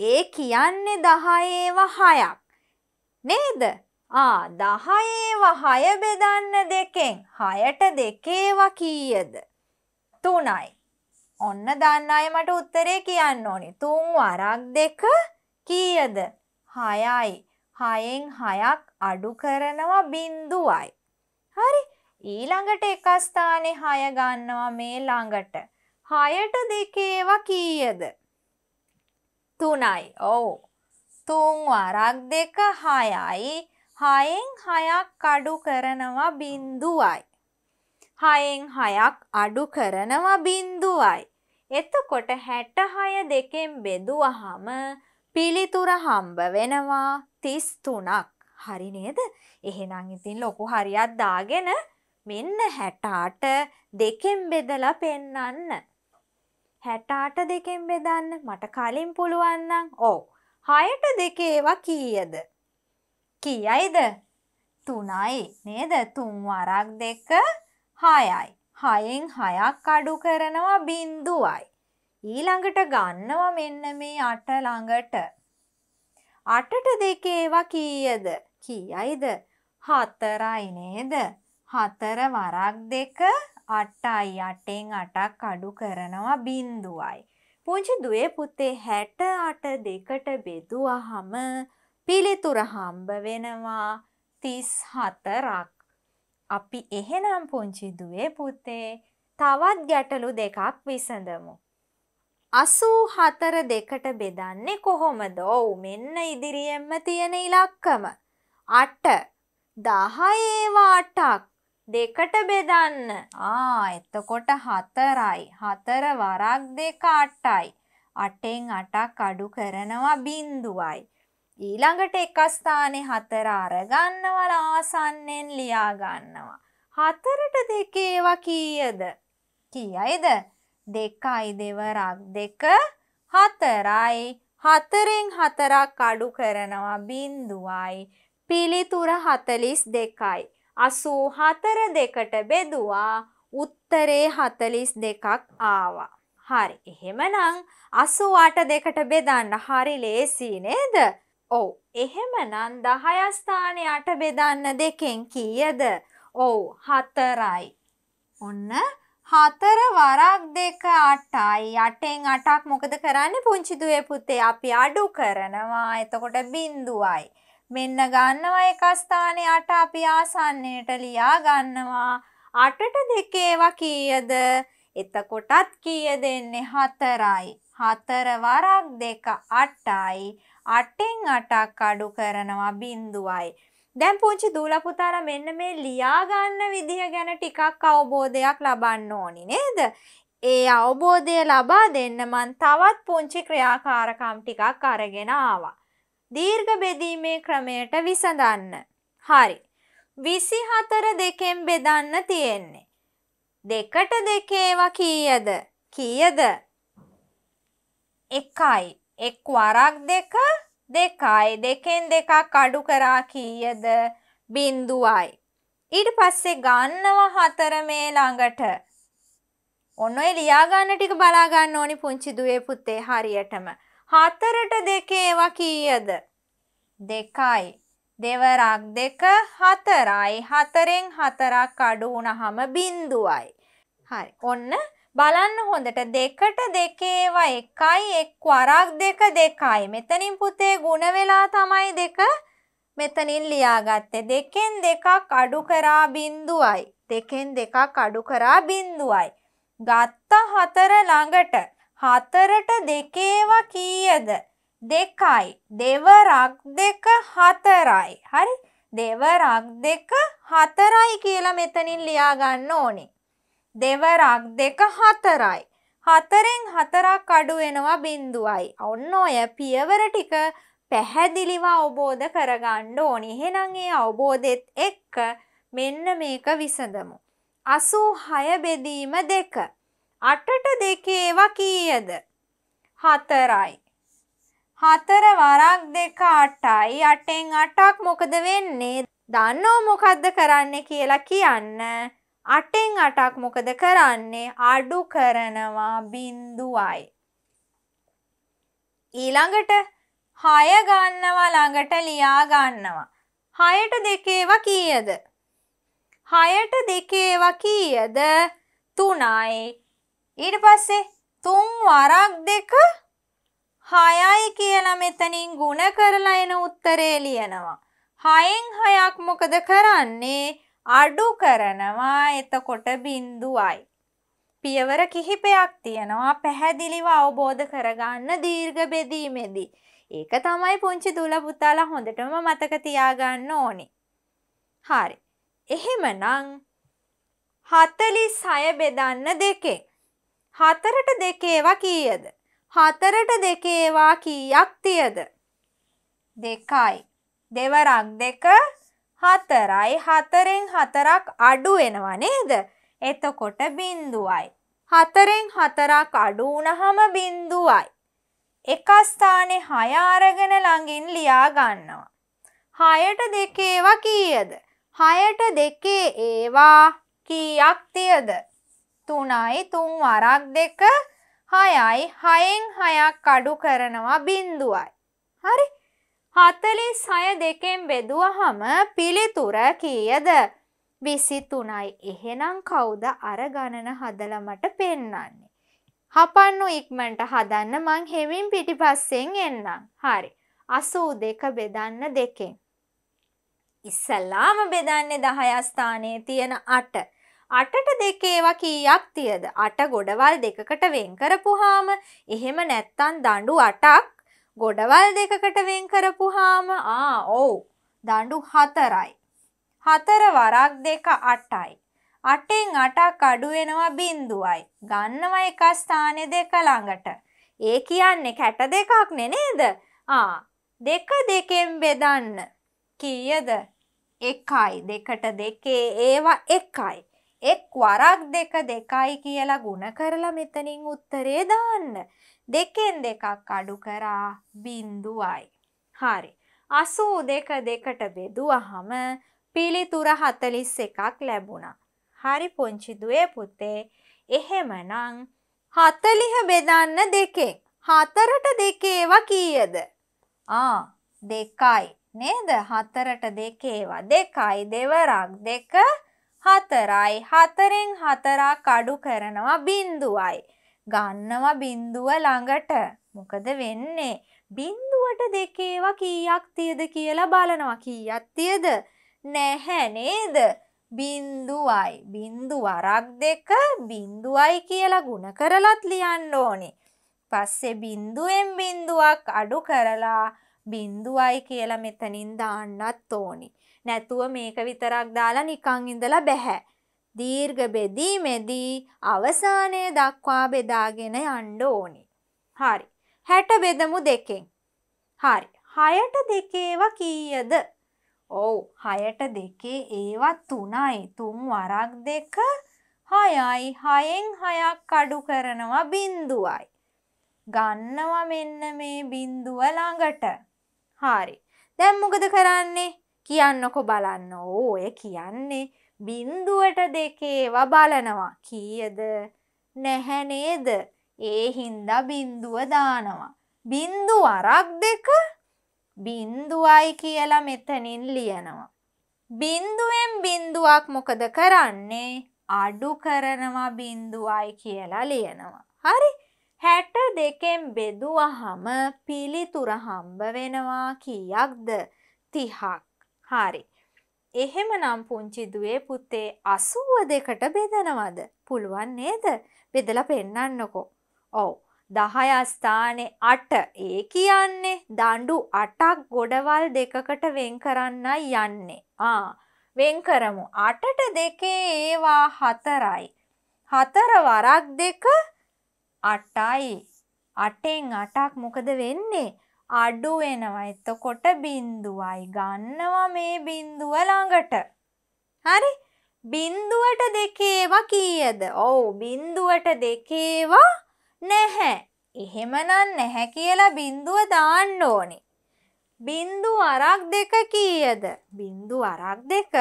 ඒ කියන්නේ දහයේව හයක් නේද ආ දහයේව හය බෙදන්න දෙකෙන් හයට දෙකේව කීයද තුනයි ඔන්න දන්න අය මට උත්තරේ කියන්න ඕනි. තුන් වරක් දෙක කීයද? හයයි. හයෙන් හයක් අඩු කරනවා බින්දුවයි. හරි. ඊළඟට එක ස්ථානේ හය ගන්නවා මේ ළඟට. හයට දෙකේවා කීයද? තුනයි. ඔව්. තුන් වරක් දෙක හයයි. හයෙන් හයක් අඩු කරනවා බින්දුවයි. හයෙන් හයක් අඩු කරනවා බින්දුවයි. එතකොට හැට හය දෙකෙන් බෙදුවහම පිළිතුර හම්බ වෙනවා තිස් තුනක්. හරි නේද එහෙනම් ඉතින් ලොකු හරියක් දාගෙන මෙන්න හැටාට දෙකෙන් බෙදලා පෙන්නන්න. හැටාට දෙකෙන් බෙදන්න මට කලින් පුළුවන්නම් ඕ හයට දෙකේවා කීයද. කියයිද තුනයි නේද තුන්වරක් දෙක හයයි. හයෙන් හයක් අඩු කරනවා බින්දුවයි. ඊළඟට ගන්නවා මෙන්න මේ අට ළඟට. අටට දෙකේ ඒවා කීයද? කීයයිද? හතරයි නේද? හතර වරක් දෙක අටයි අටෙන් අටක් අඩු කරනවා බින්දුවයි. පුංචි දුවේ පුතේ හැට අට දෙකට බෙදුවහම පිළිතුර හම්බ වෙනවා තිස් හතරක්. අපි එහෙනම් පුංචි දුවේ පුතේ තවත් ගැටලු දෙකක් විසඳමු. අසූ හතර දෙකට බෙදන්නේ කොහොමද ඔවු මෙන්න ඉදිරියෙන්ම තියෙන ඉලක්කම. අට දහයේවාටක් දෙකට බෙදන්න ආ එතකොට හතරයි හතර වරක් දෙක අටයි අටෙන් අටක් අඩු කරනවා බින්දුවයි. ඊළඟට එක ස්ථානේ හතර අරගන්නවල ආසන්නෙන් ලියා ගන්නවා. හතරට දෙකේ ඒවා කීයද? කීයයිද? දෙකයි දෙවරක් දෙක හතරයි හතරෙන් හතරක් අඩු කරනවා බින්දුවයි පිළිතුර හතලිස් දෙකයි අසූ හතර දෙකට බෙදුවා උත්තරේ හතලිස් දෙකක් ආවා හරි එහෙමනම් අසු අට දෙකට බෙදන්න හරි ලේසි නේද ඔව් එහෙමනම් 10 ස්ථානයට බෙදන්න දෙකෙන් කීයද? ඔව් 4යි. ඔන්න 4 වරක් 2 8යි. 8ෙන් 8ක් මොකද කරන්නේ පුංචි දුවේ පුතේ? අපි අඩු කරනවා. එතකොට බිඳුවයි. මෙන්න ගන්නවා එක ස්ථානේ 8 අපි ආසන්නයට ලියා ගන්නවා. 8ට දෙකේවා කීයද? එතකොටත් කීය දෙන්නේ 4යි. 4 වරක් 2 8යි. අටෙන් අටක් අඩු කරනවා බින්දුවයි. දැන් පුංචි දූලා පුතාලා මෙන්න මේ ලියා ගන්න විදිහ ගැන ටිකක් අවබෝධයක් ලබන්න ඕනි නේද? ඒ අවබෝධය ලබා දෙන්න මන් තවත් පුංචි ක්‍රියාකාරකම් ටිකක් අරගෙන ආවා. දීර්ඝ බෙදීමේ ක්‍රමයට විසඳන්න. හරි. 24 දෙකෙන් බෙදන්න තියෙන්නේ. දෙකට දෙකේවා කීයද? කීයද? 1යි. එක් වරක් දෙක දෙකයි දෙකෙන් දෙකක් අඩු කරා කීයද බින්දුවයි. ඊට පස්සේ ගන්නව හතර මේ ළඟට. ඔන්න ඔය ලියාගන්න ටික බලාගන්න ඕනි පුංචි දුවේ පුතේ හරියටම. හතරට දෙකේවා කීයද? දෙකයි. දෙවරක් දෙක හතරයි. හතරෙන් හතරක් අඩු වුණහම බින්දුවයි. හරි. ඔන්න බලන්න හොඳට දෙකට දෙකේවා එකයි එක් වරක් දෙක දෙකයි. මෙතනින් පුතේ ගුණ වෙලා තමයි දෙක මෙතනින් ලියාගත්තේ. දෙකෙන් දෙකක් අඩු කරා බින්දුවයි. දෙකෙන් දෙකක් අඩු කරා බින්දුවයි. ගත්ත හතර ළඟට හතරට දෙකේවා කීයද? දෙකයි. දෙවරක් දෙක හතරයි. හරි? දෙවරක් දෙක හතරයි කියලා මෙතනින් ලියා ගන්න ඕනේ. දෙවරක් දෙක හතරයි. හතරෙන් හතරක් අඩුවෙනවා බින්දුවයි. ඔන්න ඔය පියවර ටික පැහැදිලිව අවබෝධ කරගන්න ඕනි. එහෙනම් ඒ අවබෝධෙත් එක්ක මෙන්න මේක විසඳමු. 86 බෙදීම 2. 8ට 2 ඒවා කීයද? 4යි. 4 වරක් 2 8යි. 8න් 8ක් මොකද වෙන්නේ? දන්නව මොකද්ද කරන්න කියලා කියන්න. අටෙන් අටක් මොකද කරන්නේ අඩු කරනවා බින්දුවයි. ඊළඟට හය ගන්නවා ළඟට ලියා ගන්නවා. හයට දෙකේව කීයද. හයට දෙකේව කීයද තුනයි. ඊට පස්සේ තුන් වරක් දෙක හයයි කියලා මෙතනින් ගුණ කරලා එන උත්තරේ ලියනවා. හයෙන් හයක් මොකද කරන්නේ අඩු කරනවා එතකොට බින්දුවයි. පියවර කිහිපයක් තියෙනවා පැහැදිලිව අවබෝධ කරගන්න දීර්ඝ බෙදීමේදී. ඒක තමයි පුංචි දුල පුතාලා හොඳටම මතක තියාගන්න ඕනේ. හරි. එහෙමනම් 46 බෙදන්න දෙකේ. හතරට දෙකේවා කීයද? හතරට දෙකේවා කීයක් තියද? දෙකයි. දෙවරක් දෙක හතරයි හතරෙන් හතරක් අඩු වෙනවා නේද? එතකොට බින්දුවයි. හතරෙන් හතරක් අඩු වුණහම බින්දුවයි. එක ස්ථානේ හය අරගෙන ළඟින් ලියා ගන්නවා. හයට දෙකේවා කීයද? හයට දෙකේ ඒවා කීයක් තියද? තුනයි තුන් වරක් දෙක හයයි හයෙන් හයක් අඩු කරනවා බින්දුවයි. හරි හතලි සය දෙකෙන් බෙදුවහම පිළිතුර කීයද. විසිතුනයි එහෙනම් කවුද අර ගණන හදල මට පෙන්නන්නේ. හපන්නු ඉක්මට හදන්න මං හෙමින් පිටිපස්සෙන් එන්නම්. හරි. අසූ දෙක බෙදන්න දෙකෙන්. ඉස්සල්ලාම බෙදන්නේ දහයස්ථානයේ තියෙන අට. අටට දෙකේවා කීයක් තියද අට ගොඩවල් දෙකකට වෙන් කරපුහාම එහෙම නැත්තන් දඬු අටක් ගොඩවල් දෙකකට වෙන් කරපුහාම ආ ඔව් දඩු හතරයි. හතර වරක් දෙක අටයි. අටෙන් අටක් අඩුවෙනවා බින්දුවයි. ගන්නව එක ස්ථානෙ දෙක ළඟට. ඒ කියන්නේ කැට දෙකක් නෙනේද? ආ දෙක දෙකෙන් බෙදන්න. කීයද? එකයි දෙකට දෙකේ ඒවා එකයි. එක් වරක් දෙක දෙකයි කියලා ගුණ කරලා මෙතනින් උත්තරේ දාන්න. දෙකෙන් දෙකක් අඩු කරා බින්දුවයි. හරි. අසූ දෙක දෙකට බෙදුවහම පිළිතුර හතලිස් එකක් ලැබුණා. හරි පුංචි දුවේ පුතේ එහෙමනං හතලිහ බෙදන්න දෙකෙන් හතරට දෙකේව කීයද? ආ දෙකයි නේද හතරට දෙකේවා දෙකයි දෙවරක් දෙක හතරයි හතරෙන් හතරක් අඩු කරනවා බින්දුවයි. ගන්නවා බින්දුව ළඟට. මොකද වෙන්නේ? බින්දුවට දෙකේවා කීයක් තියද කියලා බලනවා. කීයක් තියද? නැහැ නේද? බින්දුවයි බින්දු වරක් දෙක බින්දුවයි කියලා ಗುಣ කරලත් ලියන්න ඕනේ. පස්සේ බින්දුවෙන් බින්දුවක් අඩු කරලා බින්දුවයි කියලා මෙතනින් දාන්නත් ඕනේ. නැතුව මේක විතරක් දාලා නිකන් ඉඳලා බෑ. දීර්ඝ බෙදීමේදී අවසානය දක්වා බෙදාගෙන යන්න ඕනි. හරි. 60 බෙදමු දෙකෙන්. හරි. 6ට දෙකේවා කීයද? ඔව් 6ට දෙකේ ඒවා 3යි. 3 වරක් දෙක 6යි. 6න් 6ක් අඩු කරනවා බිඳුවයි. ගන්නවා මෙන්න මේ බිඳුව ළඟට. හරි. දැන් මොකද කරන්නේ? කියන්නකො බලන්න. ඕ ඔය කියන්නේ බින්දුවට දෙකේවා බලනවා කීයද නැහැ නේද ඒ හින්දා බින්දුව දානවා බින්දු අරක් දෙක බින්දුවයි කියලා මෙතනින් ලියනවා බින්දුවෙන් බින්දුවක් මොකද කරන්නේ අඩු කරනවා බින්දුවයි කියලා ලියනවා හරි හැට දෙකෙන් බෙදුවහම පිළිතුර හම්බ වෙනවා කීයක්ද තිහක් හරි එහෙමනම් පුංචි දුවේ පුතේ 82කට බෙදනවද? පුළුවන් නේද? බෙදලා පෙන්නන්නකෝ. ඔව්. 10 ස්ථානේ 8. ඒ කියන්නේ දඬු 8ක් ගොඩවල් දෙකකට වෙන් කරන්නයි යන්නේ. ආ. වෙන් කරමු. 8ට දෙකේ ඒවා 4යි. 4 වරක් දෙක 8යි. 8ෙන් 8ක් මොකද වෙන්නේ? අඩු වෙනවා. එතකොට බින්දුවයි ගන්නවා මේ බින්දුව ළඟට. හරි? බින්දුවට දෙකේවා කීයද? ඔව් බින්දුවට දෙකේවා නැහැ. එහෙමනම් නැහැ කියලා බින්දුව දාන්න ඕනේ. බින්දු අරක් දෙක කීයද? බින්දු අරක් දෙක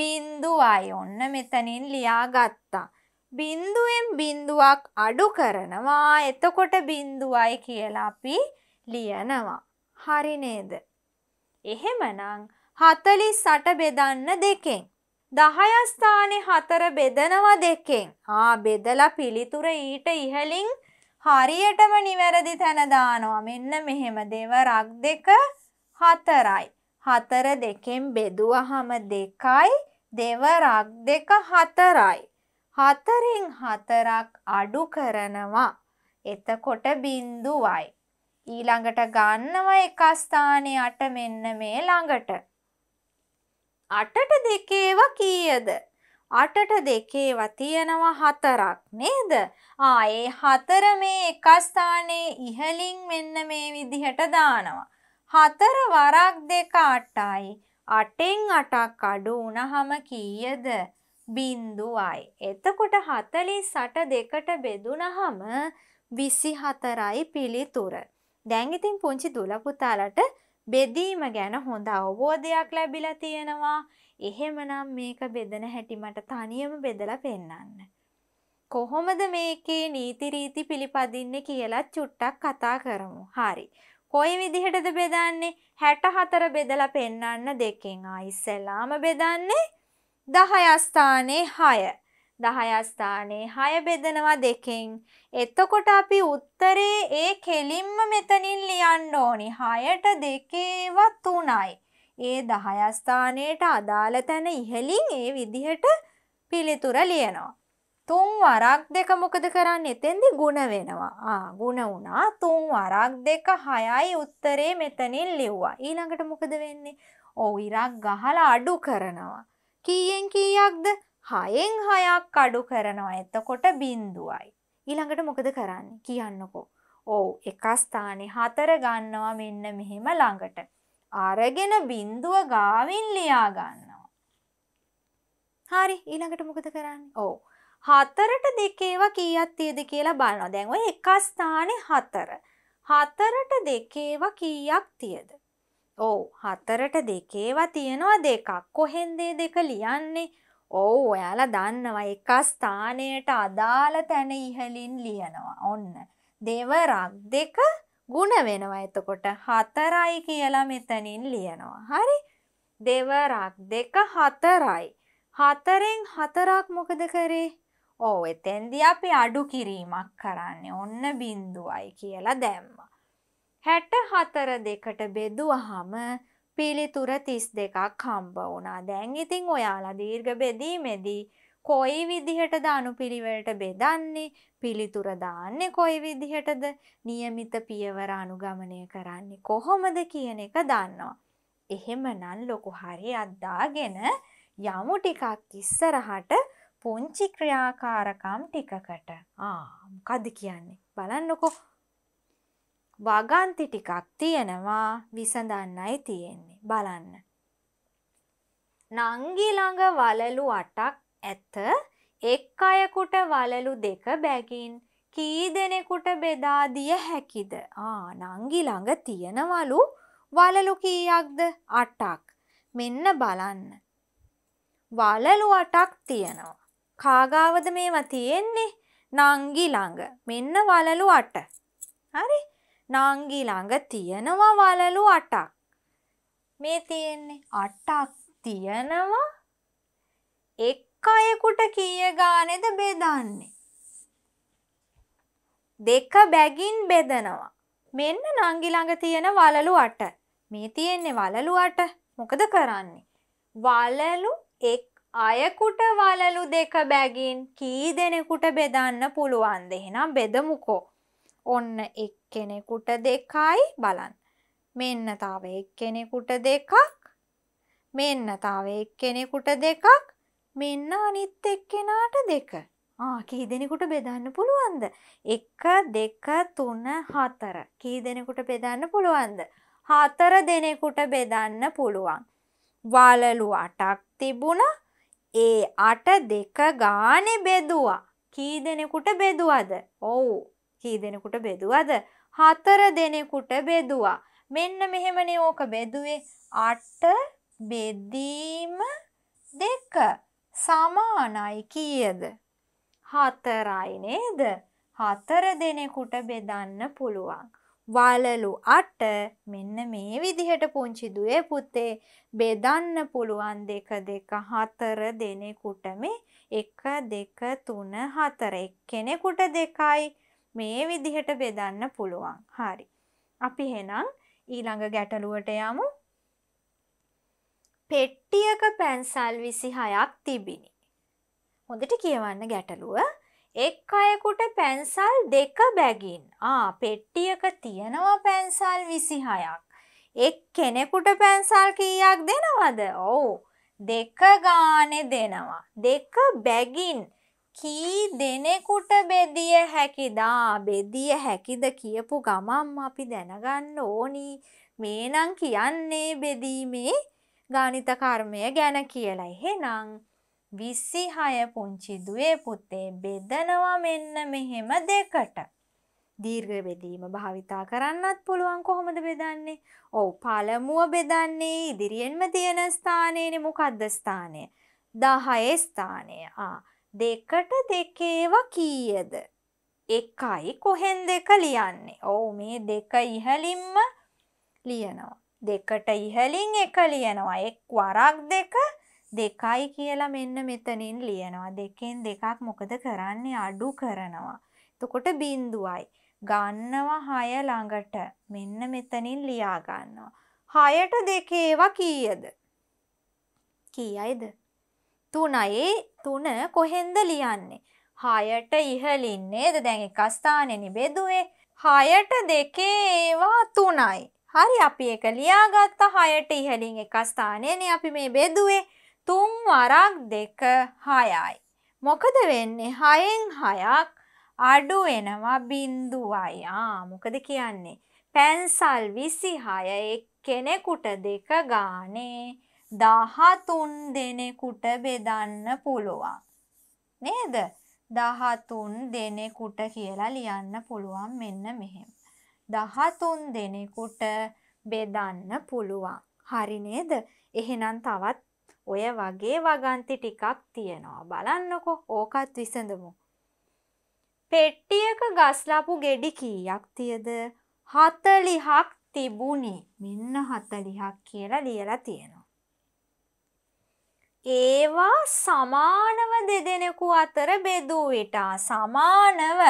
බින්දුවයි. ඔන්න මෙතනින් ලියාගත්තා. බින්දුවෙන් බින්දුවක් අඩු කරනවා. එතකොට බින්දුවයි කියලා අපි ලියනවා. හරි නේද? එහෙමනම් 48 බෙදන්න දෙකෙන් 10 ස්ථානේ 4 බෙදනවා දෙකෙන්. ආ බෙදලා පිළිතුර ඊට ඉහලින් හරියටම නිවැරදි තැන දානවා. මෙන්න මෙහෙම දෙවරක් දෙක 4යි. 4 දෙකෙන් බෙදුවහම 2යි. දෙවරක් දෙක 4යි. 4න් 4ක් අඩු කරනවා. එතකොට බිඳුවයි. ඊළඟට ගන්නවා එක ස්ථානයේ 8 මෙන්න මේ ළඟට 8ට දෙකේව කීයද 8ට දෙකේව තියෙනවා හතරක් නේද ආ ඒ හතර මේ එක ස්ථානයේ ඉහලින් මෙන්න මේ විදිහට දානවා හතර වරක් දෙක 8යි 8ෙන් 8ක් අඩු වුණාම කීයද බින්දුවයි එතකොට 48 දෙකට බෙදුනහම 24යි පිළිතුර දැන් ඉතින් පුංචි දුල පුතාලට බෙදීම ගැන හොඳ අවබෝධයක් ලැබිලා තියෙනවා. එහෙමනම් මේක බෙදන හැටි මට තනියම බෙදලා පෙන්වන්න. කොහොමද මේකේ නීති රීති පිළිපදින්නේ කියලා චුට්ටක් කතා කරමු. හරි. කොයි විදිහටද බෙදන්නේ? 64 බෙදලා පෙන්වන්න දෙකෙන්. ආ ඉස්සෙල්ලාම බෙදන්නේ 10 ස්ථානේ 6. දහයස්ථානේ හය බෙදනවා දෙකෙන්. එතකොට අපි උත්තරේ ඒ කෙලින්ම මෙතනින් ලියන්න ඕනි. හයට දෙකේව තුනයි. ඒ දහයස්ථානයට අදාළ තැන ඉහලින් ඒ විදිහට පිළිතුර ලියනවා. තුන් වරක් දෙක මොකද කරන්න එතෙන්දි ගුණ වෙනවා. ආ ගුණ වුණා. තුන් වරක් දෙක හයයි උත්තරේ මෙතනින් ලිව්වා. ඊළඟට මොකද වෙන්නේ? ඔව් ඉරක් ගහලා අඩු කරනවා. කීයෙන් කීයක්ද? හයෙන් හයක් අඩු කරනවා එතකොට බින්දුවයි. ඊළඟට මොකද කරන්න කියන්නකෝ. ඕ එක ස්ථානේ හතර ගන්නවා මෙන්න මෙහෙම ළඟට. අරගෙන බින්දුව ගාවින් ලියා ගන්නවා. හරි ඊළඟට මොකද කරන්න ඕ. හතරට දෙකේවා කීයක් තියද කියලා බලනවා දැන් ඔය එක ස්ථානේ හතර. හතරට දෙකේවා කීයක් තියද. ඕ හතරට දෙකේවා තියෙනවා දෙකක් කොහෙන්දේ දෙක ලියන්නේ ඔව් ඔයාලා දන්නවා එක ස්ථානයට අදාළ තැන ඉහලින් ලියනවා. ඔන්න. දෙවරක් දෙක ಗುಣ වෙනවා. එතකොට 4යි කියලා මෙතනින් ලියනවා. හරි? දෙවරක් දෙක 4යි. 4ෙන් 4ක් මොකද කරේ? ඔව් එතෙන්දී අපි අඩු කිරීමක් කරන්නේ. ඔන්න බිඳුවයි කියලා දැම්මා. 64 දෙකට බෙදුවහම පිළිතුර 32ක් හම්බ වුණා. දැන් ඉතින් ඔයාලා දීර්ඝ බෙදීමේදී කොයි විදිහටද අනුපිළිවෙලට බෙදන්නේ? පිළිතුර දාන්නේ කොයි විදිහටද? નિયમિત පියවර අනුගමනය කරන්නේ කොහොමද කියන එක දන්නවා. එහෙමනම් ලොකු හරියක් දාගෙන යමු ටිකක් ඉස්සරහට පුංචි ක්‍රියාකාරකම් ටිකකට. ආ මොකද්ද කියන්නේ? බලන්නකෝ. වගන්ති ටිකක් තියෙනවා විසඳන්නයි තියෙන්නේ බලන්න. නංගිළඟ වලලු අටක් ඇත එක් අයකුට වලලු දෙක බැගින් කී දෙනෙකුට බෙදා දිය හැකිද? ආ නංගිළඟ තියෙනවලු වලලු කීයක්ද? අටක්. මෙන්න බලන්න. වලලු අටක් තියෙනවා. කාගාවද මේවා තියෙන්නේ? නංගිළඟ. මෙන්න වලලු අට. හරි? නාංගි ළඟ තියෙනවා වලලු අටක්. මේ තියෙන්නේ අටක් තියෙනවා. එක් අයෙකුට කීය ගානේද බෙදන්නේ? දෙක බැගින් බෙදනවා. මෙන්න නංගි ළඟ තියෙන වලලු අට. මේ තියෙන්නේ වලලු අට. මොකද කරන්නේ? වලලු එක් අයෙකුට වලලු දෙක බැගින් කී දෙනෙකුට බෙදන්න පුළුවන්ද? එහෙනම් බෙදමුකෝ. ඔන්න එක්කෙනෙකුට දෙකයි බලන්. මෙන්න තාව එක්කෙනෙකුට දෙකක් මෙන්න තාව එක්කෙනෙකුට දෙකක් මෙන්න අනිත් එක්කෙනාට දෙක. කී දෙනෙකුට බෙදන්න පුළුවන්ද. එක දෙක තුන්න හතර කී දෙනෙකුට බෙදන්න පුළුවන්ද. හතර දෙනෙකුට බෙදන්න පුළුවන්. වලලු අටක් තිබුණ ඒ අට දෙක ගානෙ බෙදුවා. කී දෙනෙකුට බෙදුවද. ඔවු කී දෙනෙකුට බෙදුවද හතර දෙනෙකුට බෙදුවා මෙන්න මෙහෙමනේ ඕක බෙදුවේ අට බෙදීම දෙක සමානයි කියද හතරයි නේද හතර දෙනෙකුට බෙදන්න පුළුවන් වලලු අට මෙන්න මේ විදිහට පුංචි දුවේ පුතේ බෙදන්න පුළුවන් දෙක දෙක හතර දෙනෙකුට මේ එක දෙක තුන හතර එක්කෙනෙකුට දෙකයි මේ විදිහට බෙදන්න පුළුවන්. හරි. අපි එහෙනම් ඊළඟ ගැටලුවට යමු. පෙට්ටියක පැන්සල් 26ක් තිබිනි. හොඳට කියවන්න ගැටලුව. එක් අයෙකුට පැන්සල් දෙක බැගින්. ආ පෙට්ටියක තියෙනවා පැන්සල් 26ක්. එක් කෙනෙකුට පැන්සල් කීයක් දෙනවද? ඔව්. දෙක ගානේ දෙනවා. දෙක බැගින් කී දෙනෙකුට බෙදිය හැකිදා බෙදිය හැකිද කියපු ගමම් අපි දැනගන්න ඕනි මේනම් කියන්නේ බෙදීමේ ගානිත කර්මය ගැන කියලා එහෙනම් විස්සි හය පුංචි දුවේ පුතේ බෙදනවා මෙන්න මෙහෙම දෙකට. දීර්ඝ බෙදීම භාවිතා කරන්නත් පුළුවන් කොහොමද බෙදන්නේ? ඔව් පළමුව බෙදන්නේ ඉදිරියෙන්ම තියෙන ස්ථානයේනේ මොකද්ද ස්ථානය? 10 ස්ථානය. ආ දෙකට දෙකේව කීයද? එකයි කොහෙන් දෙක ලියන්නේ? ඔව් මේ දෙක ඉහලින්ම ලියනවා. දෙකට ඉහලින් එක ලියනවා. එක් වරක් දෙක දෙකයි කියලා මෙන්න මෙතනින් ලියනවා. දෙකෙන් දෙකක් මොකද කරන්නේ? අඩු කරනවා. එතකොට බිඳුවයි. ගන්නවා 6 ළඟට. මෙන්න මෙතනින් ලියා ගන්නවා. 6ට දෙකේව කීයද? කීයයිද? තුනයේ තුන කොහෙන්ද ලියන්නේ. හායට ඉහලින්නේ ද දැන් එකස්ථානෙනි බෙදුවේ හායට දෙකේ ඒවා තුනයි. හරි අපි එක ලියාගත්ත හයට ඉහලින් එකස්ථානයන අපි මේ බෙදුවේ තුන් වරක් දෙක හයයි. මොකද වෙන්නේ හයෙන් හයක් අඩු වෙනවා බින්දුවයා මොකද කියන්නේ පැන්සල් විසි හය එක් කෙනෙකුට දෙක ගානේ දහතුන් දෙනෙකුට බෙදන්න පුළුවන්. නේද දහතුන් දෙනෙකුට කියලා ලියන්න පුළුවන් මෙන්න මෙහෙම. දහතුන් දෙනෙකුට බෙදන්න පුළුවන්. හරි නේද එහෙනම් තවත් ඔය වගේ වගන්ති ටිකක් තියෙනවා බලන්නකො ඕකත් විසඳමු. පෙට්ටියක ගස්ලාපු ගෙඩි කීයක් තියද හතලිහක් තිබුණේ මෙන්න හතලිහක් කියලා ලියලා තියෙනවා. ඒවා සමානව දෙදෙනෙකු අතර බෙදූ විටා සමානව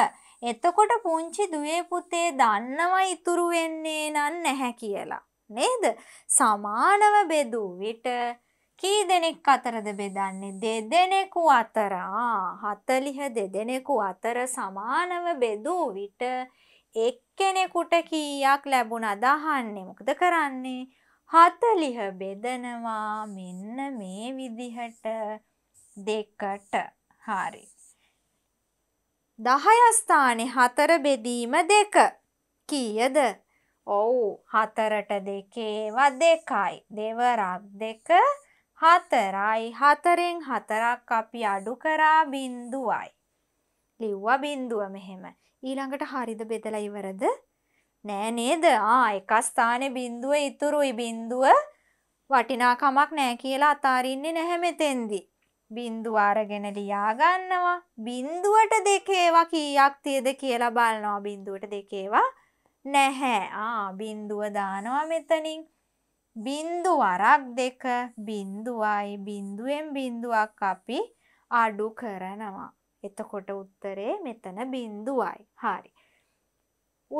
එතකොට පුංචි දුවේ පුතේ දන්නවා ඉතුරු වෙන්නේ නන් නැහැ කියලා නේද සමානව බෙදූ විට කී දෙනෙක් අතරද බෙදන්නේ දෙදෙනෙකු අතර හතලිහ දෙදෙනෙකු අතර සමානව බෙදූ විට එක්කෙනෙකුට කීයක් ලැබුණද අහන්නේ මොකද කරන්නේ හතලිහ බෙදනවා මෙන්න මේ විදිහට දෙකට හරි. දහයස්ථානෙ හතර බෙදීම දෙක කීයද ඔවු හතරට දෙකේව දෙකයි දෙවරක් දෙක හතරයි හතරෙන් හතරක් අපි අඩු කරා බින්දුවයි. ලිව්වා බින්දුව මෙහෙම ඊළඟට හරිද බෙදලා ඉවරද නෑ නේද ආ එක ස්ථානේ බිඳුව ඉතුරුයි බිඳුව වටිනාකමක් නෑ කියලා අතාරින්නේ නැහැ මෙතෙන්දි. බිඳුව අරගෙන ලියා ගන්නවා. බිඳුවට දෙකේවා කීයක් තියද කියලා බලනවා. බිඳුවට දෙකේවා නැහැ. ආ බිඳුව දානවා මෙතනින්. බින්දු වරක් දෙක බින්දුවයි බින්දුවෙන් බින්දුවක් අපි අඩු කරනවා. එතකොට උත්තරේ මෙතන බින්දුවයි. හරි.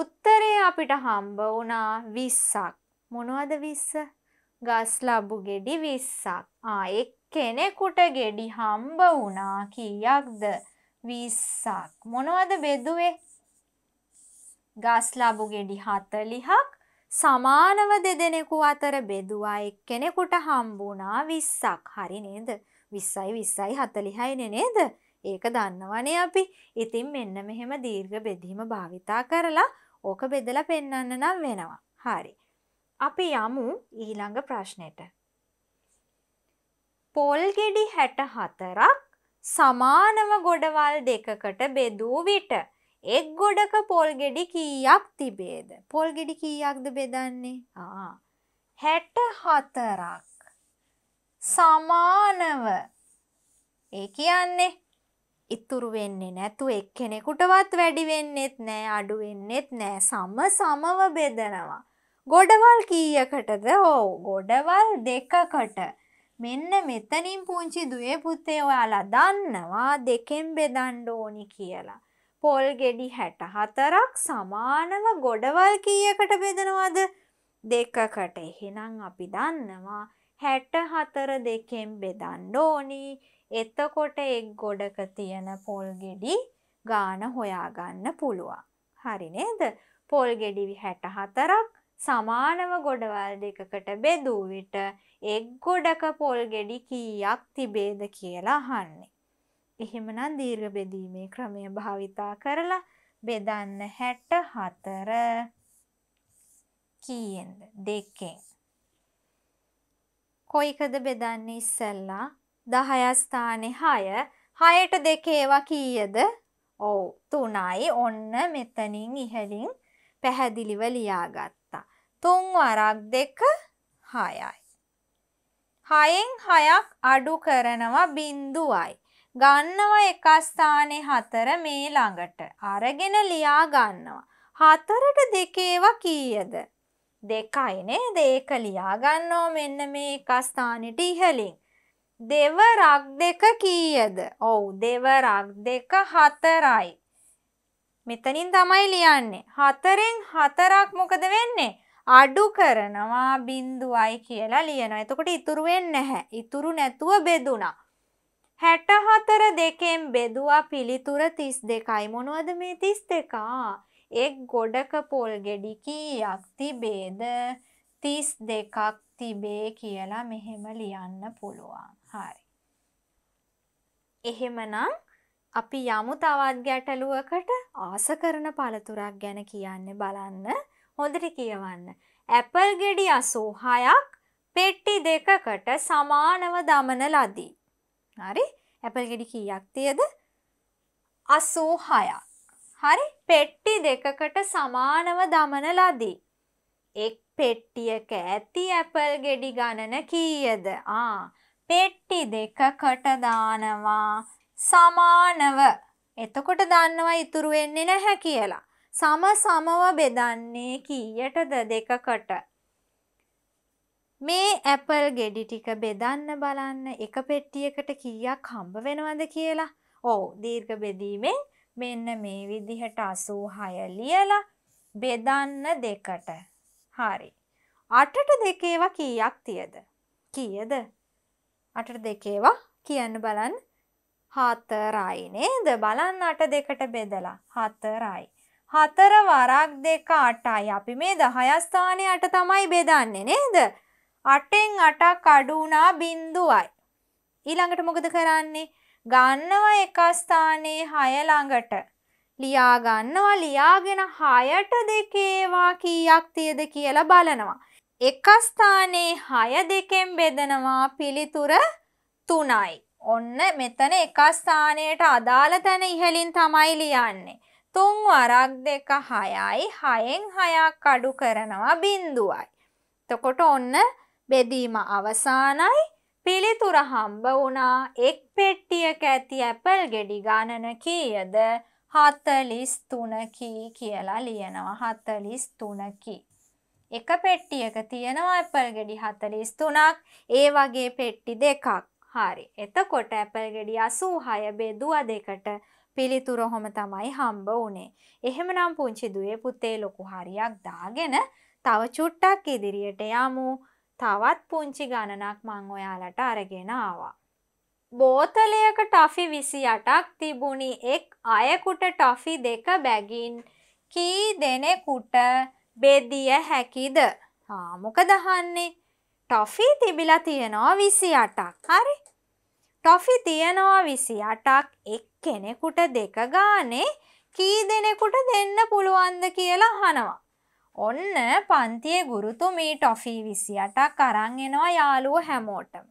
උත්තරය අපිට හම්බ වුණා විස්සක්. මොනවද විස්ස? ගස් ලබු ගෙඩි විස්සක්. ආ එක් කෙනෙකුට ගෙඩි හම්බ වුණා කීයක්ද? විස්සක්. මොනවද බෙදුවේ? ගස් ලබු ගෙඩි 40ක් සමානව දෙදෙනෙකු අතර බෙදුවා එක්කෙනෙකුට හම්බුණා 20ක්. හරි නේද? 20යි 20යි 40යිනේ නේද? ඒක දන්නවනේ අපි. ඉතින් මෙන්න මෙහෙම දීර්ඝ බෙදීම භාවිතා කරලා ඕක බෙදලා පෙන්වන්න නම් වෙනවා. හරි. අපි යමු ඊළඟ ප්‍රශ්නෙට. පොල් ගෙඩි 64ක් සමානව ගොඩවල් දෙකකට බෙදූ විට එක් ගොඩක පොල් ගෙඩි කීයක් තිබේද? පොල් ගෙඩි කීයක්ද බෙදන්නේ? ආ 64ක් සමානව ඒ කියන්නේ ඉතුරු වෙන්නේ නැතු එක්කෙනෙකුටවත් වැඩි වෙන්නෙත් නෑ අඩු වෙන්නෙත් නෑ සම සමව බෙදනවා. ගොඩවල් කීයකටද ඕ ගොඩවල් දෙකකට මෙන්න මෙතනින් පුංචි දුවේ පුතේ ඔයාලා දන්නවා දෙකෙන් බෙදන්න ඕනි කියලා. පොල් ගෙඩි හැට හතරක් සමානව ගොඩවල් කීයකට බෙදනවද දෙකකට එහෙනම් අපි දන්නවා හැට හතර දෙකෙන් බෙදන්න ඕනිී එතකොට එක් ගොඩක තියෙන පොල් ගෙඩි ගාන හොයාගන්න පුළුවන්. හරි නේද? පොල් ගෙඩි 64ක් සමානව ගොඩවල් දෙකකට බෙදූ විට එක් ගොඩක පොල් ගෙඩි කීයක් තිබේද කියලා අහන්නේ. එහෙමනම් දීර්ඝ බෙදීමේ ක්‍රමය භාවිතා කරලා බෙදන්න 64 කීයෙන්ද? දෙකෙන්. කොයිකද බෙදන්නේ ඉස්සල්ලා? දහයස්ථානෙ හය හයට දෙකේවා කීයද ඔව තුනයි ඔන්න මෙතනින් ඉහලින් පැහැදිලිව ලියාගත්තා. තුන් වරක් දෙක හයයි. හයෙන් හයක් අඩු කරනවා බින්දුවයි. ගන්නවා එක ස්ථානේ හතර මේ ළඟට. අරගෙන ලියා ගන්නවා. හතරට දෙකේවා කීයද? දෙකයි නේද? ඒක ලියා ගන්නවා මෙන්න මේ එක ස්ථානෙට ඉහලින්. දෙවරක් දෙක කීයද? ඔව් දෙවරක් දෙක හතරයි. මෙතනින් තමයි ලියන්නේ. හතරෙන් හතරක් මොකද වෙන්නේ? අඩු කරනවා බිඳුවයි කියලා ලියනවා. එතකොට ඉතුරු වෙන්නේ නැහැ. ඉතුරු නැතුව බෙදුණා. 64 දෙකෙන් බෙදුවා පිළිතුර 32යි. මොනවද මේ 32? එක් ගොඩක පොල් ගෙඩි කීයක් තිබේද? 32ක් තිබේ කියලා මෙහෙම ලියන්න පුළුවන්. හායි. එහෙමනම් අපි යමු තවත් ගැටලුවකට ආස කරන පළතුරක් ගැන කියන්න බලන්න හොඳට කියවන්න. ඇපල් ගෙඩි අසූ හයක් පෙට්ටි දෙකකට සමානව දමන ලදී. හරි ඇපල් ගෙඩි කීයක් තියද අසූ හයක්. හරි පෙට්ටි දෙකකට සමානව දමන ලදී. එක් පෙට්ටියක ඇති ඇපල් ගෙඩි ගණන කීයද ආ පෙට්ටි දෙකකට දානවා සමානව. එතකොට දන්නවා ඉතුරු වෙන්නේ නැහැ කියලා. සම සමව බෙදන්නේ කීයටද දෙකකට. මේ ඇපල් ගෙඩි ටික බෙදන්න බලන්න එක පෙට්ටියකට කීයක් හම්බ වෙනවද කියලා. ඔව් දීර්ඝ බෙදීමෙන් මෙන්න මේ විදිහට 86 ලියලා බෙදන්න දෙකට. හරි. 8ට දෙකේවා කීයක් තියද? කීයද? අට දෙකේවා කියන්න බලන් හතරයි නේද බලන්න අට දෙකට බෙදලා හතරයි. හතර වරක් දෙක අටයි අපි මේ දහයස්ථානය අට තමයි බෙදන්නේ නේද. අටෙන් අටක් අඩුනා බින්දුවයි. ඊළඟට මොකද කරන්නේ ගන්නවා එක ස්ථානයේ හය ළඟට ලියා ගන්නවා ලියාගෙන හයට දෙකේවා කීයක් තියද කියලා බලනවා. එක ස්ථානයේ 6 දෙකෙන් බෙදනවා පිළිතුර 3යි. ඔන්න මෙතන එක ස්ථානයට අදාළ තැන ඉහළින් තමයි ලියන්නේ. 3 වරක් 2 6යි. 6න් 6ක් අඩු කරනවා බිඳුවයි. එතකොට ඔන්න බෙදීම අවසానයි. පිළිතුර හම්බ වුණා එක් පෙට්ටියක ඇති ඇපල් ගෙඩි ගණන කීයද 43 කී කියලා ලියනවා 43 කී එක පෙට්ටියක තියෙනවා ඇපල් ගෙඩි හතලිස් තුනක් ඒ වගේ පෙට්ටි දෙකක් හරි එතකොට ඇපල් ගෙඩි අසූහය බෙදුව දෙකට පිළිතුර හොම තමයි හම්බ වනේ එහෙමනම් පුංචි දුවේ පුතේ ලොකු හරියක් දාගෙන තව චුට්ටක් ඉදිරියට යමු තවත් පුංචි ගණනක් මං ඔයාලට අරගෙන ආවා. බෝතලයක ටොෆි විසි අටක් තිබුණි එක් අයකුට ටොෆි දෙක බැගින් කී දෙනෙකුට බෙදිය හැකිද? ආ මොකද අහන්නේ? ටොෆි තිබිලා තියෙනවා 28ක්. හරි. ටොෆි තියෙනවා 28ක් එක්කෙනෙකුට දෙක ගානේ කී දෙනෙකුට දෙන්න පුළුවන්ද කියලා අහනවා. ඔන්න පන්තියේ ගුරුතුමී ටොෆි 28ක් අරන් එනවා යාළුවෝ හැමෝටම.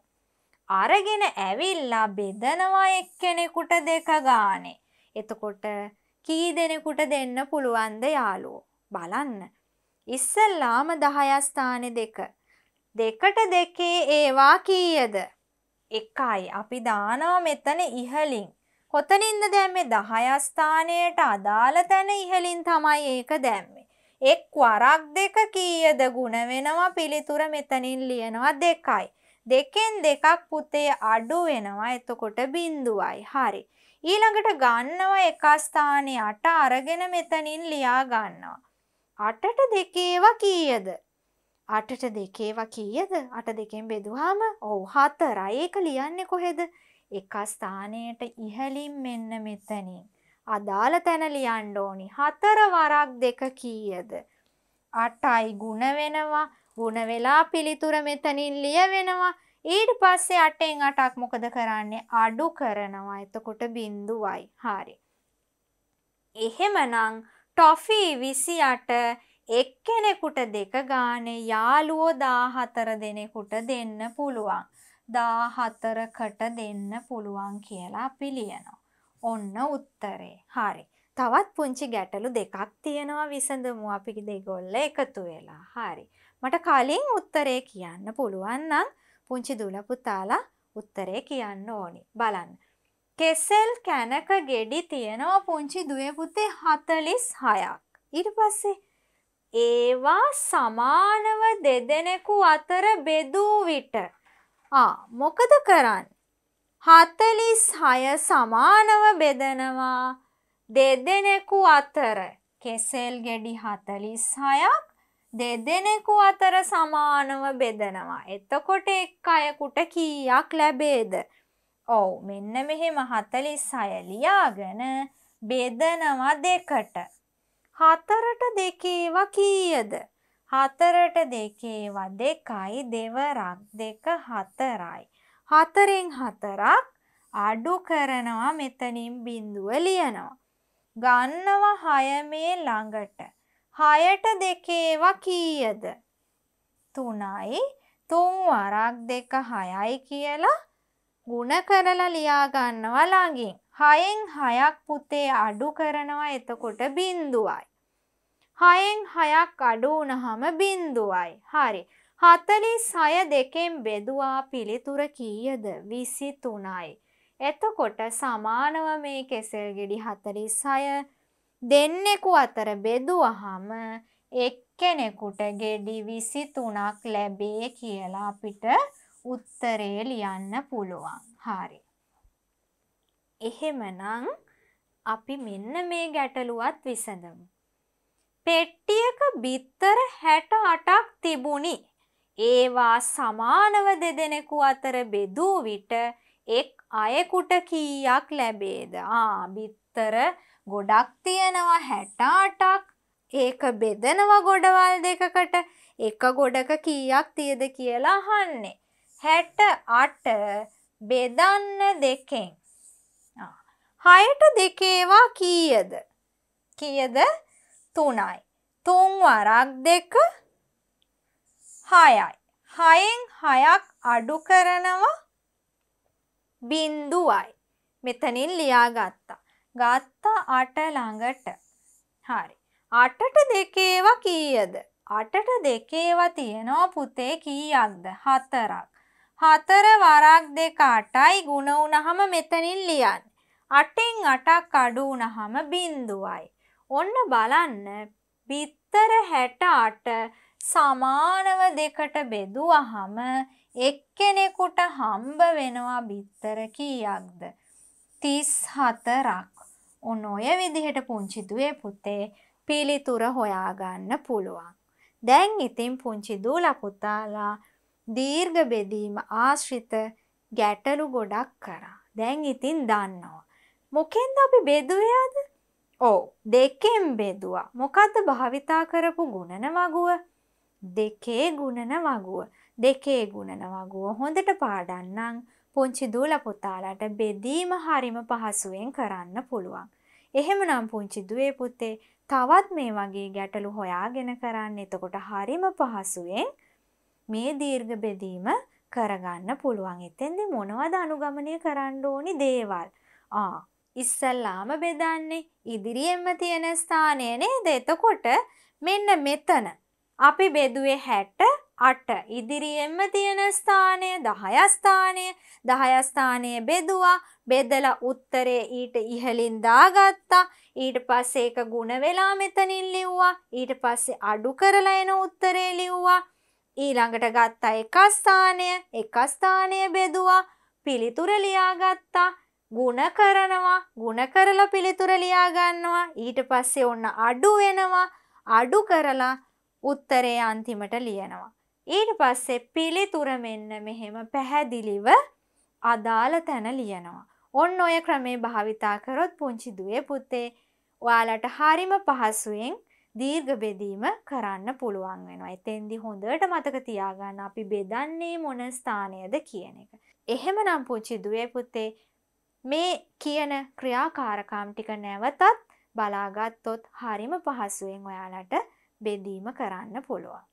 අරගෙන ඇවිල්ලා බෙදනවා එක්කෙනෙකුට දෙක ගානේ. එතකොට කී දෙනෙකුට දෙන්න පුළුවන්ද යාළුවෝ? බලන්න ඉස්සල්ලාම 10 ස්ථානෙ දෙක. දෙකට දෙකේ ඒවා කීයද? එකයි. අපි දානවා මෙතන ඉහලින්. කොතනින්ද දැම්මේ 10 ස්ථානයට අදාළ තැන ඉහලින් තමයි ඒක දැම්මේ. එක් වරක් දෙක කීයද ಗುಣ වෙනවා පිළිතුර මෙතනින් ලියනවා දෙකයි. දෙකෙන් දෙකක් පුතේ අඩු වෙනවා එතකොට බිඳුවයි. හරි. ඊළඟට ගන්නවා එක ස්ථානයට අරගෙන මෙතනින් ලියා ගන්නවා. අටට දෙකේවා කීයද අටට දෙකේවා කීයද අට දෙකෙන් බෙදුහාම ඔවු හතරයි ඒක ලියන්නේ කොහෙද එක ස්ථානයට ඉහලින් මෙන්න මෙතනින් අදාළ තැන ලියන්න ඕනි හතර වරක් දෙක කීයද අටයි ගුණ වෙනවා ගුණ වෙලා පිළිතුර මෙතනින් ලියවෙනවා ඊට පස්සේ අටෙන් අටක් මොකද කරන්නේ අඩු කරනවා එතකොට බින්දුවයි හරි එහෙමනම් ටොෆී විසි අට එක්කෙනෙකුට දෙක ගානේ යාළුවෝ දාහතර දෙනෙකුට දෙන්න පුළුවන්. දාහතරකට දෙන්න පුළුවන් කියලා පිළියනවා. ඔන්න උත්තරේ හරි. තවත් පුංචි ගැටලු දෙකක් තියෙනවා විසඳමු අපි දෙගොල්ල එකතු වෙලා. හරි. මට කලින් උත්තරේ කියන්න පුළුවන් නම් පුංචි දුල පුතාලා උත්තරේ කියන්න ඕනි. බලන්න. කෙසෙල් කැනක ගෙඩි තියෙනවා පුංචි දුවේ පුතේ හතලිස් හයක්. ඉට පස්සේ ඒවා සමානව දෙදෙනෙකු අතර බෙදූ විට. මොකද කරන්න. හතලිස් හය සමානව බෙදනවා දෙදෙනෙකු අතර කෙසෙල් ගෙඩි හතලිස් හයක් දෙදෙනෙකු අතර සමානව බෙදනවා. එතකොට එක් අයකුට කීයක් ලැබේද. ඔව් මෙන්න මෙහෙම 46 ලියාගෙන බෙදනවා දෙකට. හතරට දෙකේවා කීයද? හතරට දෙකේවා දෙකයි දෙවරක් දෙක හතරයි. හතරෙන් හතරක් අඩු කරනවා මෙතනින් බිඳුව ලියනවා. ගන්නවා හය මේ ළඟට. හයට දෙකේවා කීයද? තුනයි තුන් වරක් දෙක හයයි කියලා ගුණ කරලා ලියාගන්නවා ළඟින්. හයෙන් හයක් පුතේ අඩු කරනවා එතකොට බින්දුවයි. හයෙන් හයක් අඩු වුණහම බින්දුවයි. හරි. හතලිස් හය දෙකෙන් බෙදුවා පිළිතුර කීයද විසි තුනයි. එතකොට සමානව මේ කෙසෙල් ගෙඩි හතලිස් හය දෙන්නෙකු අතර බෙදුවහම එක්කෙනෙකුට ගෙඩි විසි තුනක් ලැබේ කියලා අපිට උත්තරේ ලියන්න පුළුවන් හාරි. එහෙමනං අපි මෙන්න මේ ගැටලුවත් විසඳමු. පෙට්ටියක බිත්තර හැට අටක් තිබුණි. ඒවා සමානව දෙදෙනෙකු අතර බෙදූ විට එක් අයෙකුට කීයක් ලැබේද. ආ බිත්තර ගොඩක් තියෙනවා හැටාටක් ඒක බෙදනවා ගොඩවල් දෙකකට එක ගොඩක කීයක් තියද කියලා අහන්නේ. හැට අට බෙදන්න දෙකෙන් හයට දෙකේවා කීයද කියද තුනයි තුන්වරක් දෙක හයයි හයෙන් හයක් අඩු කරනවා බින්දුවයි මෙතනින් ලියාගත්තා ගත්තා අට ළඟට හරි අටට දෙකේවා කීයද අටට දෙකේවා තියෙනවා පුතේ කීයක්ද හතරක් හතර වරක් දෙකටයි ගුණ වුණහම මෙතනින් ලියන්න. අටෙන් අටක් අඩු වුණහම බින්දුවයි. ඔන්න බලන්න බිත්තර හැට අට සමානව දෙකට බෙදුවහම එක්කෙනෙකුට හම්බ වෙනවා බිත්තර කීයක්ද. තිස් හතරක්. ඔන්න ඔය විදිහට පුංචිදුවේ පුතේ පිළිතුර හොයාගන්න පුළුවන්. දැන් ඉතින් පුංචි දූල පුතාලා දීර්ඝ බෙදීම ආශ්‍රිත ගැටලු ගොඩක් කරා. දැන් ඉතින් දන්නවා. මොකෙන්ද අපි බෙදුවයාද? ඕ දෙකෙන් බෙදුවා. මොකද්ද භාවිතා කරපු ගුණන වගුව? දෙකේ ගුණන වගුව. දෙකේ ගුණන වගුව හොඳට පාඩන්නම් පුංචි දූල පුතාලට බෙදීම හරිම පහසුවෙන් කරන්න පුළුවන්. එහෙමනම් පුංචි දුවේ පුතේ තවත් මේ වගේ ගැටලු හොයාගෙන කරන්න එතකොට හරිම පහසුවෙන් මේ දීර්ඝ බෙදීම කරගන්න පුළුවන්. එතෙන්දී මොනවද අනුගමනය කරන්න ඕනි දේවල්? ආ ඉස්සල්ලාම බෙදන්නේ ඉදිරියෙන්ම තියෙන ස්ථානය නේද? එතකොට මෙන්න මෙතන අපි බෙදුවේ 68 ඉදිරියෙන්ම තියෙන ස්ථානය 10 ස්ථානය 10 ස්ථානය බෙදුවා බෙදලා උත්තරේ ඊට ඉහළින් දාගත්තා ඊට පස්සේ ඒක ಗುಣ වෙලා මෙතනින් ලිව්වා ඊට පස්සේ අඩු කරලා එන උත්තරේ ලිව්වා ඊළඟට ගත්තා එක ස්ථානය එක ස්ථානය බෙදුවා පිළිතුර ලියාගත්තා ಗುಣ කරනවා ಗುಣ කරලා පිළිතුර ලියා ගන්නවා ඊට පස්සේ ඔන්න අඩු වෙනවා අඩු කරලා උත්තරේ අන්තිමට ලියනවා ඊට පස්සේ පිළිතුර මෙන්න මෙහෙම පැහැදිලිව අදාළ තැන ලියනවා ඔන්න ඔය ක්‍රමේ භාවිතා කරොත් පුංචි දුවේ පුතේ ඔයාලට හරිම පහසුවෙන් දීර්ඝ බෙදීම කරන්න පුළුවන් වෙනවා. එතෙන්දි හොඳට මතක තියාගන්න අපි බෙදන්නේ මොන ස්ථානයද කියන එක. එහෙමනම් පුංචි දුවේ පුතේ මේ කියන ක්‍රියාකාරකම් ටික නැවතත් බලාගත්තොත් හරිම පහසුවෙන් ඔයාලට බෙදීම කරන්න පුළුවන්.